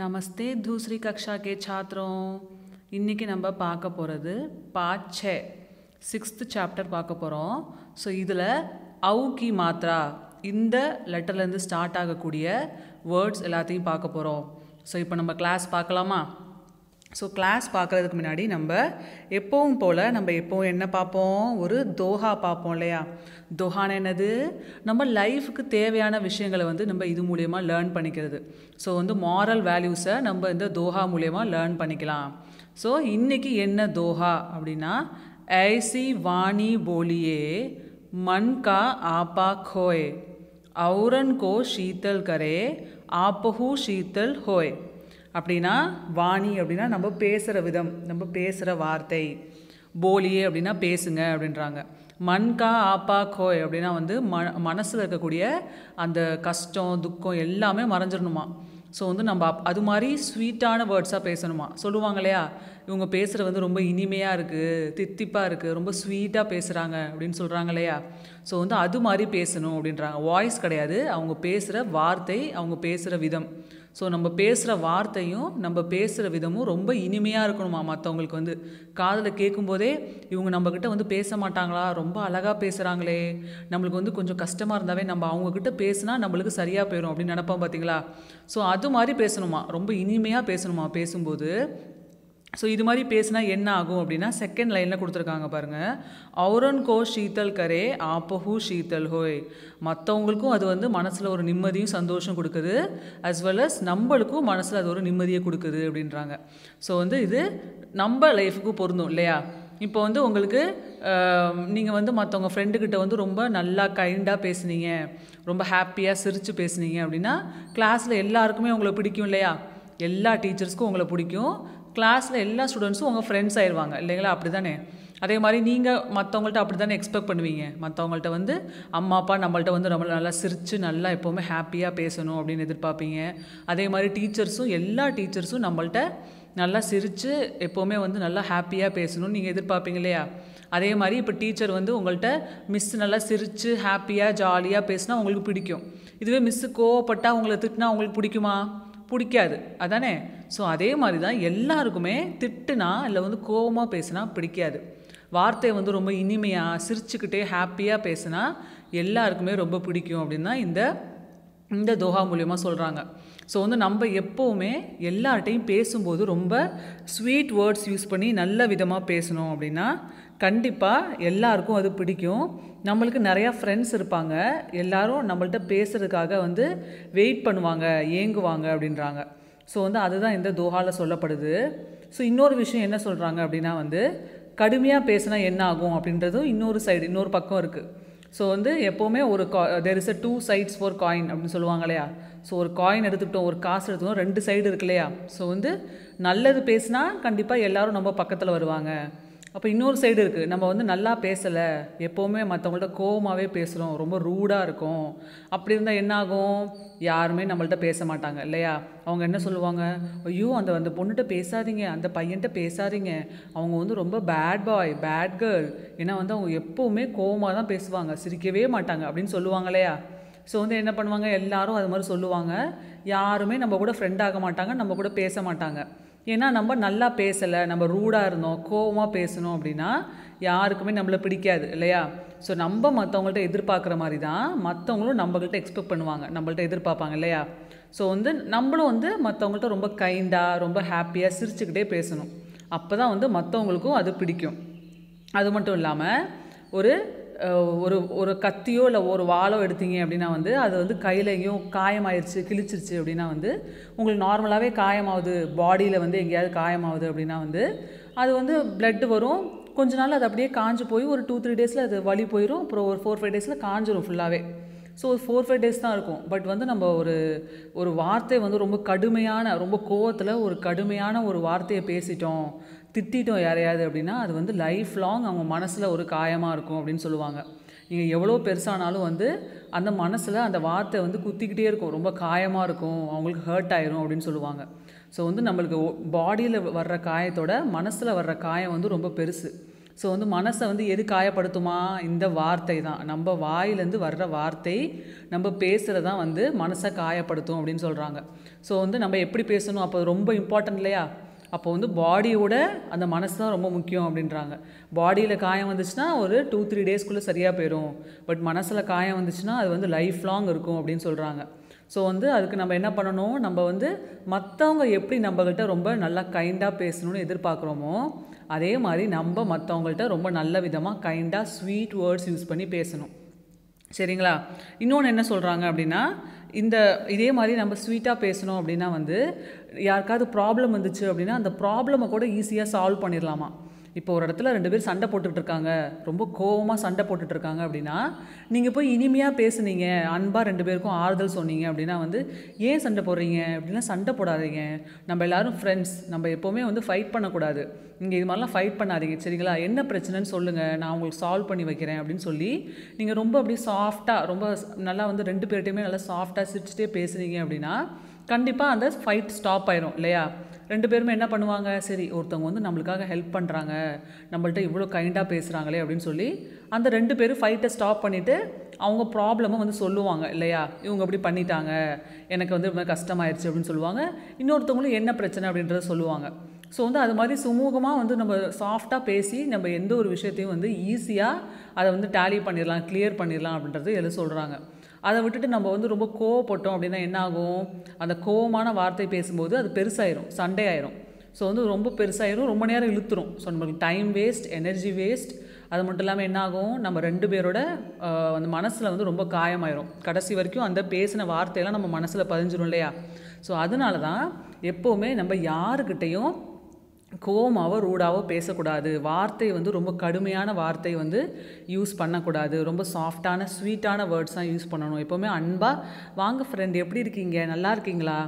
நமஸ்தே दूसरी कक्षा के छात्रों இன்றைக்கி நம்ம பார்க்க போகிறது பாச்சே சிக்ஸ்த்து சாப்டர் பார்க்க போகிறோம் ஸோ இதில் அவு கி மாத்ரா இந்த லெட்டர்லேருந்து ஸ்டார்ட் ஆகக்கூடிய வேர்ட்ஸ் எல்லாத்தையும் பார்க்க போகிறோம் ஸோ இப்போ நம்ம கிளாஸ் பார்க்கலாமா ஸோ கிளாஸ் பார்க்குறதுக்கு முன்னாடி நம்ம எப்போவும் போல் நம்ம எப்போவும் என்ன பார்ப்போம் ஒரு தோஹா பார்ப்போம் இல்லையா தோஹான்னு என்னது நம்ம லைஃபுக்கு தேவையான விஷயங்களை வந்து நம்ம இது மூலயமா லேர்ன் பண்ணிக்கிறது ஸோ வந்து மாரல் வேல்யூஸை நம்ம இந்த தோஹா மூலயமா லேர்ன் பண்ணிக்கலாம் ஸோ இன்றைக்கி என்ன தோஹா அப்படின்னா ஐசி வாணி போலியே மன்கா கா ஆப்பா கோய் அவுரன் கோ ஷீத்தல் கரே ஆப்பஹூ ஷீத்தல் ஹோய் அப்படின்னா வாணி அப்படின்னா நம்ம பேசுகிற விதம் நம்ம பேசுகிற வார்த்தை போலியே அப்படின்னா பேசுங்க அப்படின்றாங்க மண்கா ஆப்பா கோய் அப்படின்னா வந்து ம மனசில் இருக்கக்கூடிய அந்த கஷ்டம் துக்கம் எல்லாமே மறைஞ்சிடணுமா ஸோ வந்து நம்ம அப் அது மாதிரி ஸ்வீட்டான வேர்ட்ஸாக பேசணுமா சொல்லுவாங்க இல்லையா இவங்க பேசுகிறது வந்து ரொம்ப இனிமையாக இருக்குது தித்திப்பாக இருக்குது ரொம்ப ஸ்வீட்டாக பேசுகிறாங்க அப்படின்னு சொல்கிறாங்க இல்லையா ஸோ வந்து அது மாதிரி பேசணும் அப்படின்றாங்க வாய்ஸ் கிடையாது அவங்க பேசுகிற வார்த்தை அவங்க பேசுகிற விதம் ஸோ நம்ம பேசுகிற வார்த்தையும் நம்ம பேசுகிற விதமும் ரொம்ப இனிமையாக இருக்கணுமா மற்றவங்களுக்கு வந்து காதில் கேட்கும்போதே இவங்க நம்மக்கிட்ட வந்து பேச மாட்டாங்களா ரொம்ப அழகாக பேசுகிறாங்களே நம்மளுக்கு வந்து கொஞ்சம் கஷ்டமாக இருந்தாவே நம்ம அவங்கக்கிட்ட பேசினா நம்மளுக்கு சரியாக போயிடும் அப்படின்னு நினப்போம் பார்த்தீங்களா ஸோ அது மாதிரி பேசணுமா ரொம்ப இனிமையாக பேசணுமா பேசும்போது ஸோ இது மாதிரி பேசினா என்ன ஆகும் அப்படின்னா செகண்ட் லைனில் கொடுத்துருக்காங்க பாருங்கள் அவுரன் கோ ஷீத்தல் கரே ஆப்பஹூ ஷீத்தல் ஹோய் மற்றவங்களுக்கும் அது வந்து மனசில் ஒரு நிம்மதியும் சந்தோஷம் கொடுக்குது அஸ் வெல் அஸ் நம்மளுக்கும் மனசில் அது ஒரு நிம்மதியை கொடுக்குது அப்படின்றாங்க ஸோ வந்து இது நம்ம லைஃபுக்கு பொருந்தும் இல்லையா இப்போ வந்து உங்களுக்கு நீங்கள் வந்து மற்றவங்க ஃப்ரெண்டுக்கிட்ட வந்து ரொம்ப நல்லா கைண்டாக பேசுனீங்க ரொம்ப ஹாப்பியாக சிரித்து பேசுனீங்க அப்படின்னா கிளாஸில் எல்லாருக்குமே உங்களை பிடிக்கும் இல்லையா எல்லா டீச்சர்ஸ்க்கும் உங்களை பிடிக்கும் கிளாஸில் எல்லா ஸ்டூடெண்ட்ஸும் உங்கள் ஃப்ரெண்ட்ஸ் ஆயிடுவாங்க இல்லைங்களா அப்படி தானே அதே மாதிரி நீங்கள் மற்றவங்கள்ட்ட அப்படி தானே எக்ஸ்பெக்ட் பண்ணுவீங்க மற்றவங்கள்ட்ட வந்து அம்மா அப்பா நம்மள்ட்ட வந்து ரொம்ப நல்லா சிரித்து நல்லா எப்போவுமே ஹாப்பியாக பேசணும் அப்படின்னு எதிர்பார்ப்பீங்க அதே மாதிரி டீச்சர்ஸும் எல்லா டீச்சர்ஸும் நம்மள்ட்ட நல்லா சிரித்து எப்போவுமே வந்து நல்லா ஹாப்பியாக பேசணும்னு நீங்கள் எதிர்பார்ப்பீங்க இல்லையா அதே மாதிரி இப்போ டீச்சர் வந்து உங்கள்கிட்ட மிஸ் நல்லா சிரித்து ஹாப்பியாக ஜாலியாக பேசினா உங்களுக்கு பிடிக்கும் இதுவே மிஸ்ஸு கோவப்பட்டால் உங்களை திட்டினா உங்களுக்கு பிடிக்குமா பிடிக்காது அதானே ஸோ அதே மாதிரி தான் எல்லாருக்குமே திட்டுனா இல்லை வந்து கோபமாக பேசுனா பிடிக்காது வார்த்தையை வந்து ரொம்ப இனிமையாக சிரிச்சுக்கிட்டே ஹாப்பியாக பேசுனா எல்லாருக்குமே ரொம்ப பிடிக்கும் அப்படின்னா இந்த இந்த தோஹா மூலியமாக சொல்கிறாங்க ஸோ வந்து நம்ம எப்போவுமே எல்லார்ட்டையும் பேசும்போது ரொம்ப ஸ்வீட் வேர்ட்ஸ் யூஸ் பண்ணி நல்ல விதமாக பேசணும் அப்படின்னா கண்டிப்பாக எல்லாருக்கும் அது பிடிக்கும் நம்மளுக்கு நிறையா ஃப்ரெண்ட்ஸ் இருப்பாங்க எல்லோரும் நம்மள்கிட்ட பேசுகிறதுக்காக வந்து வெயிட் பண்ணுவாங்க ஏங்குவாங்க அப்படின்றாங்க ஸோ வந்து அதுதான் இந்த தோஹாவில் சொல்லப்படுது ஸோ இன்னொரு விஷயம் என்ன சொல்கிறாங்க அப்படின்னா வந்து கடுமையாக பேசினா என்ன ஆகும் அப்படின்றதும் இன்னொரு சைடு இன்னொரு பக்கம் இருக்குது ஸோ வந்து எப்போவுமே ஒரு கா there is a two sides for coin அப்படின்னு சொல்லுவாங்க இல்லையா ஸோ ஒரு காயின் எடுத்துக்கிட்டோம் ஒரு காசு எடுத்துக்கிட்டோம் ரெண்டு சைடு இருக்கு இல்லையா ஸோ வந்து நல்லது பேசுனா கண்டிப்பாக எல்லோரும் நம்ம பக்கத்தில் வருவாங்க அப்போ இன்னொரு சைடு இருக்குது நம்ம வந்து நல்லா பேசலை எப்போவுமே மற்றவங்கள்ட்ட கோவமாகவே பேசுகிறோம் ரொம்ப ரூடாக இருக்கும் அப்படி இருந்தால் என்ன ஆகும் யாருமே நம்மள்ட்ட பேச மாட்டாங்க இல்லையா அவங்க என்ன சொல்லுவாங்க ஐயோ அந்த அந்த பொண்ணுகிட்ட பேசாதீங்க அந்த பையன்கிட்ட பேசாதீங்க அவங்க வந்து ரொம்ப பேட் பாய் பேட் கேர்ள் ஏன்னா வந்து அவங்க எப்போவுமே கோவமாக தான் பேசுவாங்க சிரிக்கவே மாட்டாங்க அப்படின்னு சொல்லுவாங்க இல்லையா ஸோ வந்து என்ன பண்ணுவாங்க எல்லாரும் அது மாதிரி சொல்லுவாங்க யாருமே நம்ம கூட ஃப்ரெண்ட் ஆக மாட்டாங்க நம்ம கூட பேச மாட்டாங்க ஏன்னா நம்ம நல்லா பேசலை நம்ம ரூடாக இருந்தோம் கோவமாக பேசணும் அப்படின்னா யாருக்குமே நம்மளை பிடிக்காது இல்லையா ஸோ நம்ம மற்றவங்கள்ட்ட எதிர்பார்க்குற மாதிரி தான் மற்றவங்களும் நம்மகிட்ட எக்ஸ்பெக்ட் பண்ணுவாங்க நம்மள்ட்ட எதிர்பார்ப்பாங்க இல்லையா ஸோ வந்து நம்மளும் வந்து மற்றவங்கள்ட்ட ரொம்ப கைண்டாக ரொம்ப ஹாப்பியாக சிரிச்சுக்கிட்டே பேசணும் அப்போ தான் வந்து மற்றவங்களுக்கும் அது பிடிக்கும் அது மட்டும் இல்லாமல் ஒரு ஒரு ஒரு கத்தியோ இல்லை ஒரு வாழோ எடுத்தீங்க அப்படின்னா வந்து அது வந்து கையிலையும் காயமாயிருச்சு கிழிச்சிருச்சு அப்படின்னா வந்து உங்களுக்கு நார்மலாகவே காயமாகுது பாடியில் வந்து எங்கேயாவது காயமாகுது அப்படின்னா வந்து அது வந்து பிளட்டு வரும் கொஞ்ச நாள் அது அப்படியே காஞ்சு போய் ஒரு டூ த்ரீ டேஸில் அது வலி போயிடும் அப்புறம் ஒரு ஃபோர் ஃபைவ் டேஸில் காஞ்சிரும் ஃபுல்லாகவே ஸோ ஒரு ஃபோர் ஃபைவ் டேஸ் தான் இருக்கும் பட் வந்து நம்ம ஒரு ஒரு வார்த்தை வந்து ரொம்ப கடுமையான ரொம்ப கோவத்தில் ஒரு கடுமையான ஒரு வார்த்தையை பேசிட்டோம் திட்டிட்டோம் யாரையாவது அப்படின்னா அது வந்து லைஃப் லாங் அவங்க மனசில் ஒரு காயமாக இருக்கும் அப்படின்னு சொல்லுவாங்க நீங்கள் எவ்வளோ பெருசானாலும் வந்து அந்த மனசில் அந்த வார்த்தை வந்து குத்திக்கிட்டே இருக்கும் ரொம்ப காயமாக இருக்கும் அவங்களுக்கு ஹர்ட் ஆயிரும் அப்படின்னு சொல்லுவாங்க ஸோ வந்து நம்மளுக்கு பாடியில் வர்ற காயத்தோட மனசில் வர்ற காயம் வந்து ரொம்ப பெருசு ஸோ வந்து மனசை வந்து எது காயப்படுத்துமா இந்த வார்த்தை தான் நம்ம வாயிலேருந்து வர்ற வார்த்தை நம்ம பேசுகிறதான் வந்து மனசை காயப்படுத்தும் அப்படின்னு சொல்கிறாங்க ஸோ வந்து நம்ம எப்படி பேசணும் அப்போ ரொம்ப இம்பார்ட்டன்ட் இல்லையா அப்போ வந்து பாடியோட அந்த மனசு தான் ரொம்ப முக்கியம் அப்படின்றாங்க பாடியில் காயம் வந்துச்சுன்னா ஒரு டூ த்ரீ டேஸ்க்குள்ளே சரியாக போயிடும் பட் மனசில் காயம் வந்துச்சுன்னா அது வந்து லைஃப் லாங் இருக்கும் அப்படின்னு சொல்கிறாங்க ஸோ வந்து அதுக்கு நம்ம என்ன பண்ணணும் நம்ம வந்து மற்றவங்க எப்படி நம்மகிட்ட ரொம்ப நல்லா கைண்டாக பேசணும்னு எதிர்பார்க்குறோமோ அதே மாதிரி நம்ம மற்றவங்கள்ட்ட ரொம்ப நல்ல விதமாக கைண்டாக ஸ்வீட் வேர்ட்ஸ் யூஸ் பண்ணி பேசணும் சரிங்களா இன்னொன்று என்ன சொல்கிறாங்க அப்படின்னா இந்த இதே மாதிரி நம்ம ஸ்வீட்டாக பேசணும் அப்படின்னா வந்து யாருக்காவது ப்ராப்ளம் வந்துச்சு அப்படின்னா அந்த ப்ராப்ளமை கூட ஈஸியாக சால்வ் பண்ணிடலாமா இப்போ ஒரு இடத்துல ரெண்டு பேர் சண்டை போட்டுட்டு இருக்காங்க ரொம்ப கோவமாக சண்டை போட்டுட்டு இருக்காங்க அப்படின்னா நீங்கள் போய் இனிமையாக பேசுனீங்க அன்பாக ரெண்டு பேருக்கும் ஆறுதல் சொன்னீங்க அப்படின்னா வந்து ஏன் சண்டை போடுறீங்க அப்படின்னா சண்டை போடாதீங்க நம்ம எல்லோரும் ஃப்ரெண்ட்ஸ் நம்ம எப்போவுமே வந்து ஃபைட் பண்ணக்கூடாது நீங்கள் இது மாதிரிலாம் ஃபைட் பண்ணாதீங்க சரிங்களா என்ன பிரச்சனைன்னு சொல்லுங்கள் நான் உங்களுக்கு சால்வ் பண்ணி வைக்கிறேன் அப்படின்னு சொல்லி நீங்கள் ரொம்ப அப்படியே சாஃப்டாக ரொம்ப நல்லா வந்து ரெண்டு பேர்ட்டையுமே நல்லா சாஃப்டாக சிரிச்சுட்டே பேசுனீங்க அப்படின்னா கண்டிப்பாக அந்த ஃபைட் ஸ்டாப் ஆயிரும் இல்லையா ரெண்டு பேருமே என்ன பண்ணுவாங்க சரி ஒருத்தவங்க வந்து நம்மளுக்காக ஹெல்ப் பண்ணுறாங்க நம்மள்ட்ட இவ்வளோ கைண்டாக பேசுகிறாங்களே அப்படின்னு சொல்லி அந்த ரெண்டு பேரும் ஃபைட்டை ஸ்டாப் பண்ணிவிட்டு அவங்க ப்ராப்ளமும் வந்து சொல்லுவாங்க இல்லையா இவங்க அப்படி பண்ணிட்டாங்க எனக்கு வந்து ரொம்ப கஷ்டமாயிருச்சு அப்படின்னு சொல்லுவாங்க இன்னொருத்தவங்களும் என்ன பிரச்சனை அப்படின்றத சொல்லுவாங்க ஸோ வந்து அது மாதிரி சுமூகமாக வந்து நம்ம சாஃப்டாக பேசி நம்ம எந்த ஒரு விஷயத்தையும் வந்து ஈஸியாக அதை வந்து டேலி பண்ணிடலாம் கிளியர் பண்ணிடலாம் அப்படின்றது எதை சொல்கிறாங்க அதை விட்டுட்டு நம்ம வந்து ரொம்ப கோவப்பட்டோம் அப்படின்னா என்ன ஆகும் அந்த கோவமான வார்த்தை பேசும்போது அது பெருசாயிரும் சண்டே ஆயிரும் ஸோ வந்து ரொம்ப பெருசாயிரும் ரொம்ப நேரம் இழுத்துரும் ஸோ நம்மளுக்கு டைம் வேஸ்ட் எனர்ஜி வேஸ்ட் அது மட்டும் இல்லாமல் என்னாகும் நம்ம ரெண்டு பேரோட அந்த மனசில் வந்து ரொம்ப காயமாயிரும் கடைசி வரைக்கும் அந்த பேசின வார்த்தையெல்லாம் நம்ம மனசில் பதிஞ்சிரும் இல்லையா ஸோ அதனால தான் எப்போவுமே நம்ம யாருக்கிட்டேயும் கோவமாகவோ ரூடாவோ பேசக்கூடாது வார்த்தை வந்து ரொம்ப கடுமையான வார்த்தை வந்து யூஸ் பண்ணக்கூடாது ரொம்ப சாஃப்டான ஸ்வீட்டான வேர்ட்ஸாக யூஸ் பண்ணணும் எப்போவுமே அன்பாக வாங்க ஃப்ரெண்ட் எப்படி இருக்கீங்க நல்லா இருக்கீங்களா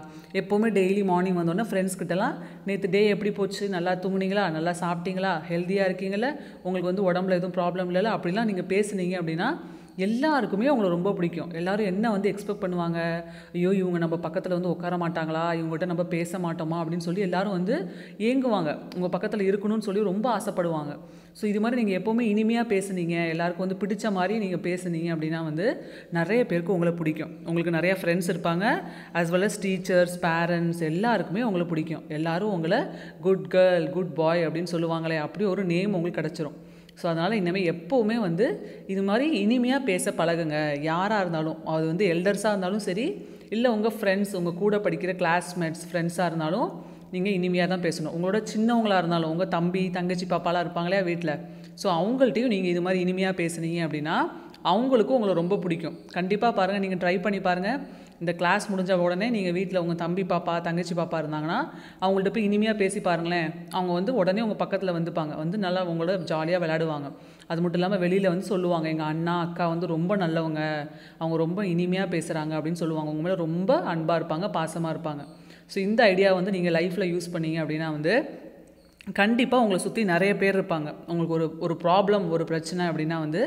எப்போவுமே டெய்லி மார்னிங் வந்தோடனே ஃப்ரெண்ட்ஸ் கிட்டலாம் நேற்று டே எப்படி போச்சு நல்லா தூங்குனீங்களா நல்லா சாப்பிட்டீங்களா ஹெல்த்தியாக இருக்கீங்களா உங்களுக்கு வந்து உடம்புல எதுவும் ப்ராப்ளம் இல்லைல்ல அப்படிலாம் நீங்கள் பேசுனீங்க அப்படின்னா எல்லாருக்குமே அவங்கள ரொம்ப பிடிக்கும் எல்லோரும் என்ன வந்து எக்ஸ்பெக்ட் பண்ணுவாங்க ஐயோ இவங்க நம்ம பக்கத்தில் வந்து உட்கார மாட்டாங்களா இவங்ககிட்ட நம்ம பேச மாட்டோமா அப்படின்னு சொல்லி எல்லோரும் வந்து ஏங்குவாங்க உங்கள் பக்கத்தில் இருக்கணும்னு சொல்லி ரொம்ப ஆசைப்படுவாங்க ஸோ இது மாதிரி நீங்கள் எப்போவுமே இனிமையாக பேசுனீங்க எல்லாருக்கும் வந்து பிடிச்ச மாதிரி நீங்கள் பேசுனீங்க அப்படின்னா வந்து நிறைய பேருக்கு உங்களை பிடிக்கும் உங்களுக்கு நிறையா ஃப்ரெண்ட்ஸ் இருப்பாங்க as well as teachers parents எல்லாருக்குமே உங்களை பிடிக்கும் எல்லோரும் உங்களை குட் கேர்ள் குட் பாய் அப்படின்னு சொல்லுவாங்களே அப்படி ஒரு நேம் உங்களுக்கு கிடச்சிரும் ஸோ அதனால் இனிமேல் எப்போவுமே வந்து இது மாதிரி இனிமையாக பேச பழகுங்க யாராக இருந்தாலும் அது வந்து எல்டர்ஸாக இருந்தாலும் சரி இல்லை உங்கள் ஃப்ரெண்ட்ஸ் உங்கள் கூட படிக்கிற கிளாஸ்மேட்ஸ் ஃப்ரெண்ட்ஸாக இருந்தாலும் நீங்கள் இனிமையாக தான் பேசணும் உங்களோட சின்னவங்களாக இருந்தாலும் உங்கள் தம்பி தங்கச்சி பாப்பாலாம் இருப்பாங்களே வீட்டில் ஸோ அவங்கள்ட்டையும் நீங்கள் இது மாதிரி இனிமையாக பேசுனீங்க அப்படின்னா அவங்களுக்கும் உங்களை ரொம்ப பிடிக்கும் கண்டிப்பாக பாருங்கள் நீங்கள் ட்ரை பண்ணி பாருங்கள் இந்த கிளாஸ் முடிஞ்ச உடனே நீங்கள் வீட்டில் உங்கள் தம்பி பாப்பா தங்கச்சி பாப்பா இருந்தாங்கன்னா அவங்கள்ட்ட போய் இனிமையாக பேசி பாருங்களேன் அவங்க வந்து உடனே உங்கள் பக்கத்தில் வந்துப்பாங்க வந்து நல்லா அவங்களோட ஜாலியாக விளையாடுவாங்க அது மட்டும் இல்லாமல் வெளியில் வந்து சொல்லுவாங்க எங்கள் அண்ணா அக்கா வந்து ரொம்ப நல்லவங்க அவங்க ரொம்ப இனிமையாக பேசுகிறாங்க அப்படின்னு சொல்லுவாங்க உங்கள் மேலே ரொம்ப அன்பாக இருப்பாங்க பாசமாக இருப்பாங்க ஸோ இந்த ஐடியா வந்து நீங்கள் லைஃப்பில் யூஸ் பண்ணீங்க அப்படின்னா வந்து கண்டிப்பாக உங்களை சுற்றி நிறைய பேர் இருப்பாங்க உங்களுக்கு ஒரு ஒரு ப்ராப்ளம் ஒரு பிரச்சனை அப்படின்னா வந்து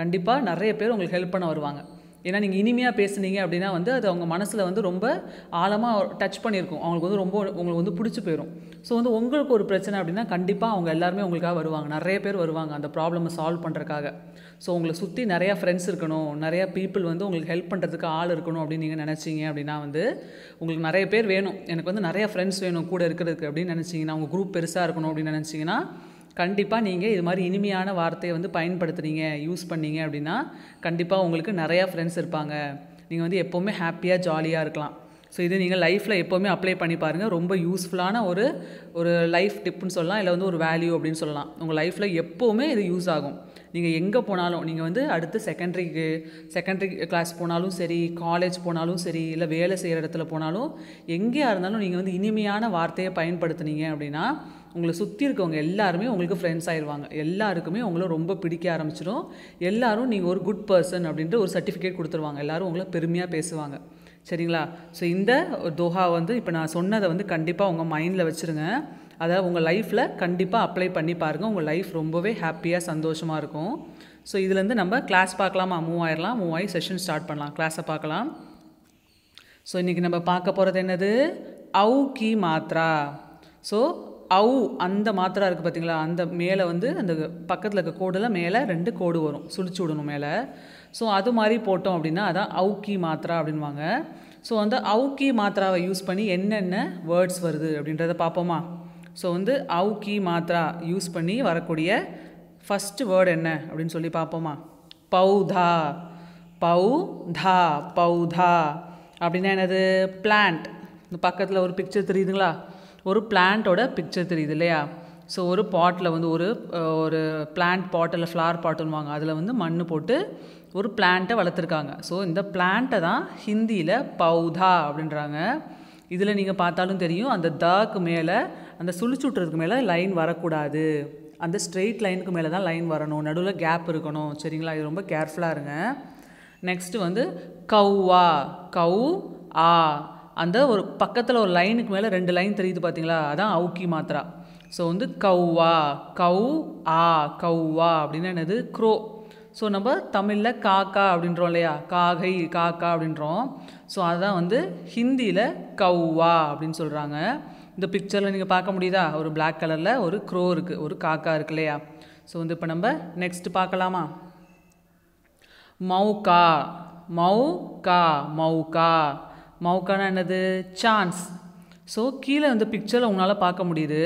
கண்டிப்பாக நிறைய பேர் உங்களுக்கு ஹெல்ப் பண்ண வருவாங்க ஏன்னா நீங்கள் இனிமையாக பேசுனீங்க அப்படின்னா வந்து அது அவங்க மனசில் வந்து ரொம்ப ஆழமாக டச் பண்ணியிருக்கும் அவங்களுக்கு வந்து ரொம்ப உங்களுக்கு வந்து பிடிச்சி போயிடும் ஸோ வந்து உங்களுக்கு ஒரு பிரச்சனை அப்படின்னா கண்டிப்பாக அவங்க எல்லாருமே உங்களுக்காக வருவாங்க நிறைய பேர் வருவாங்க அந்த ப்ராப்ளமை சால்வ் பண்ணுறக்காக ஸோ உங்களை சுற்றி நிறையா ஃப்ரெண்ட்ஸ் இருக்கணும் நிறையா பீப்புள் வந்து உங்களுக்கு ஹெல்ப் பண்ணுறதுக்கு ஆள் இருக்கணும் அப்படின்னு நீங்கள் நினச்சிங்க அப்படின்னா வந்து உங்களுக்கு நிறைய பேர் வேணும் எனக்கு வந்து நிறையா ஃப்ரெண்ட்ஸ் வேணும் கூட இருக்கிறதுக்கு அப்படின்னு நினச்சிங்கன்னா உங்கள் குரூப் பெருசாக இருக்கணும் அப்படின்னு நினச்சிங்கன்னா கண்டிப்பாக நீங்கள் இது மாதிரி இனிமையான வார்த்தையை வந்து பயன்படுத்துகிறீங்க யூஸ் பண்ணீங்க அப்படின்னா கண்டிப்பாக உங்களுக்கு நிறையா ஃப்ரெண்ட்ஸ் இருப்பாங்க நீங்கள் வந்து எப்போவுமே ஹாப்பியாக ஜாலியாக இருக்கலாம் ஸோ இது நீங்கள் லைஃப்பில் எப்போவுமே அப்ளை பண்ணி பாருங்கள் ரொம்ப யூஸ்ஃபுல்லான ஒரு ஒரு லைஃப் டிப்புன்னு சொல்லலாம் இல்லை வந்து ஒரு வேல்யூ அப்படின்னு சொல்லலாம் உங்கள் லைஃப்பில் எப்போவுமே இது யூஸ் ஆகும் நீங்கள் எங்கே போனாலும் நீங்கள் வந்து அடுத்து செகண்ட்ரிக்கு செகண்டரி கிளாஸ் போனாலும் சரி காலேஜ் போனாலும் சரி இல்லை வேலை செய்கிற இடத்துல போனாலும் எங்கேயா இருந்தாலும் நீங்கள் வந்து இனிமையான வார்த்தையை பயன்படுத்துனீங்க அப்படின்னா உங்களை சுற்றி இருக்கவங்க எல்லாருமே உங்களுக்கு ஃப்ரெண்ட்ஸ் ஆயிடுவாங்க எல்லாருக்குமே உங்களை ரொம்ப பிடிக்க ஆரம்பிச்சிடும் எல்லாரும் நீங்கள் ஒரு குட் பர்சன் அப்படின்ற ஒரு சர்டிஃபிகேட் கொடுத்துருவாங்க எல்லோரும் உங்களை பெருமையாக பேசுவாங்க சரிங்களா ஸோ இந்த தோஹா வந்து இப்போ நான் சொன்னதை வந்து கண்டிப்பாக உங்கள் மைண்டில் வச்சுருங்க அதை உங்கள் லைஃப்பில் கண்டிப்பாக அப்ளை பண்ணி பாருங்கள் உங்கள் லைஃப் ரொம்பவே ஹாப்பியாக சந்தோஷமாக இருக்கும் ஸோ இதுலேருந்து நம்ம கிளாஸ் பார்க்கலாமா மூவ் ஆயிடலாம் மூவ் ஆகி செஷன் ஸ்டார்ட் பண்ணலாம் கிளாஸை பார்க்கலாம் ஸோ இன்றைக்கி நம்ம பார்க்க போகிறது என்னது அவு கி மாத்ரா ஸோ அவு அந்த மாத்திரா இருக்குது பார்த்தீங்களா அந்த மேலே வந்து அந்த பக்கத்தில் இருக்க கோடில் மேலே ரெண்டு கோடு வரும் சுழிச்சு விடணும் மேலே ஸோ அது மாதிரி போட்டோம் அப்படின்னா அதான் அவுக்கி மாத்திரா அப்படின்வாங்க ஸோ அந்த அவுக்கி மாத்திராவை யூஸ் பண்ணி என்னென்ன வேர்ட்ஸ் வருது அப்படின்றத பார்ப்போமா ஸோ வந்து அவுக்கி மாத்திரா யூஸ் பண்ணி வரக்கூடிய ஃபஸ்ட்டு வேர்டு என்ன அப்படின்னு சொல்லி பார்ப்போமா பௌதா தா பௌதா அப்படின்னா என்னது பிளான்ட் இந்த பக்கத்தில் ஒரு பிக்சர் தெரியுதுங்களா ஒரு பிளான்ட்டோட பிக்சர் தெரியுது இல்லையா ஸோ ஒரு பாட்டில் வந்து ஒரு ஒரு பிளான்ட் பாட் இல்லை பாட்டுன்னு பாட்டுன்னுவாங்க அதில் வந்து மண் போட்டு ஒரு பிளான்ட்டை வளர்த்துருக்காங்க ஸோ இந்த பிளான்ட்டை தான் ஹிந்தியில் பௌதா அப்படின்றாங்க இதில் நீங்கள் பார்த்தாலும் தெரியும் அந்த தாக்கு மேலே அந்த சுழிச்சு விட்டுறதுக்கு மேலே லைன் வரக்கூடாது அந்த ஸ்ட்ரெயிட் லைனுக்கு மேலே தான் லைன் வரணும் நடுவில் கேப் இருக்கணும் சரிங்களா இது ரொம்ப கேர்ஃபுல்லாக இருங்க நெக்ஸ்ட்டு வந்து கௌவா கௌ ஆ அந்த ஒரு பக்கத்தில் ஒரு லைனுக்கு மேலே ரெண்டு லைன் தெரியுது பார்த்தீங்களா அதான் அவுக்கி மாத்திரா ஸோ வந்து கௌவா கௌ ஆ கௌவா அப்படின்னா என்னது க்ரோ ஸோ நம்ம தமிழில் காக்கா அப்படின்றோம் இல்லையா காகை காக்கா அப்படின்றோம் ஸோ அதுதான் வந்து ஹிந்தியில் கௌவா அப்படின்னு சொல்கிறாங்க இந்த பிக்சரில் நீங்கள் பார்க்க முடியுதா ஒரு பிளாக் கலரில் ஒரு க்ரோ இருக்குது ஒரு காக்கா இருக்கு இல்லையா ஸோ வந்து இப்போ நம்ம நெக்ஸ்ட் பார்க்கலாமா மௌகா கா மௌகா மவுக்கானா என்னது சான்ஸ் ஸோ கீழே வந்து பிக்சரில் உங்களால் பார்க்க முடியுது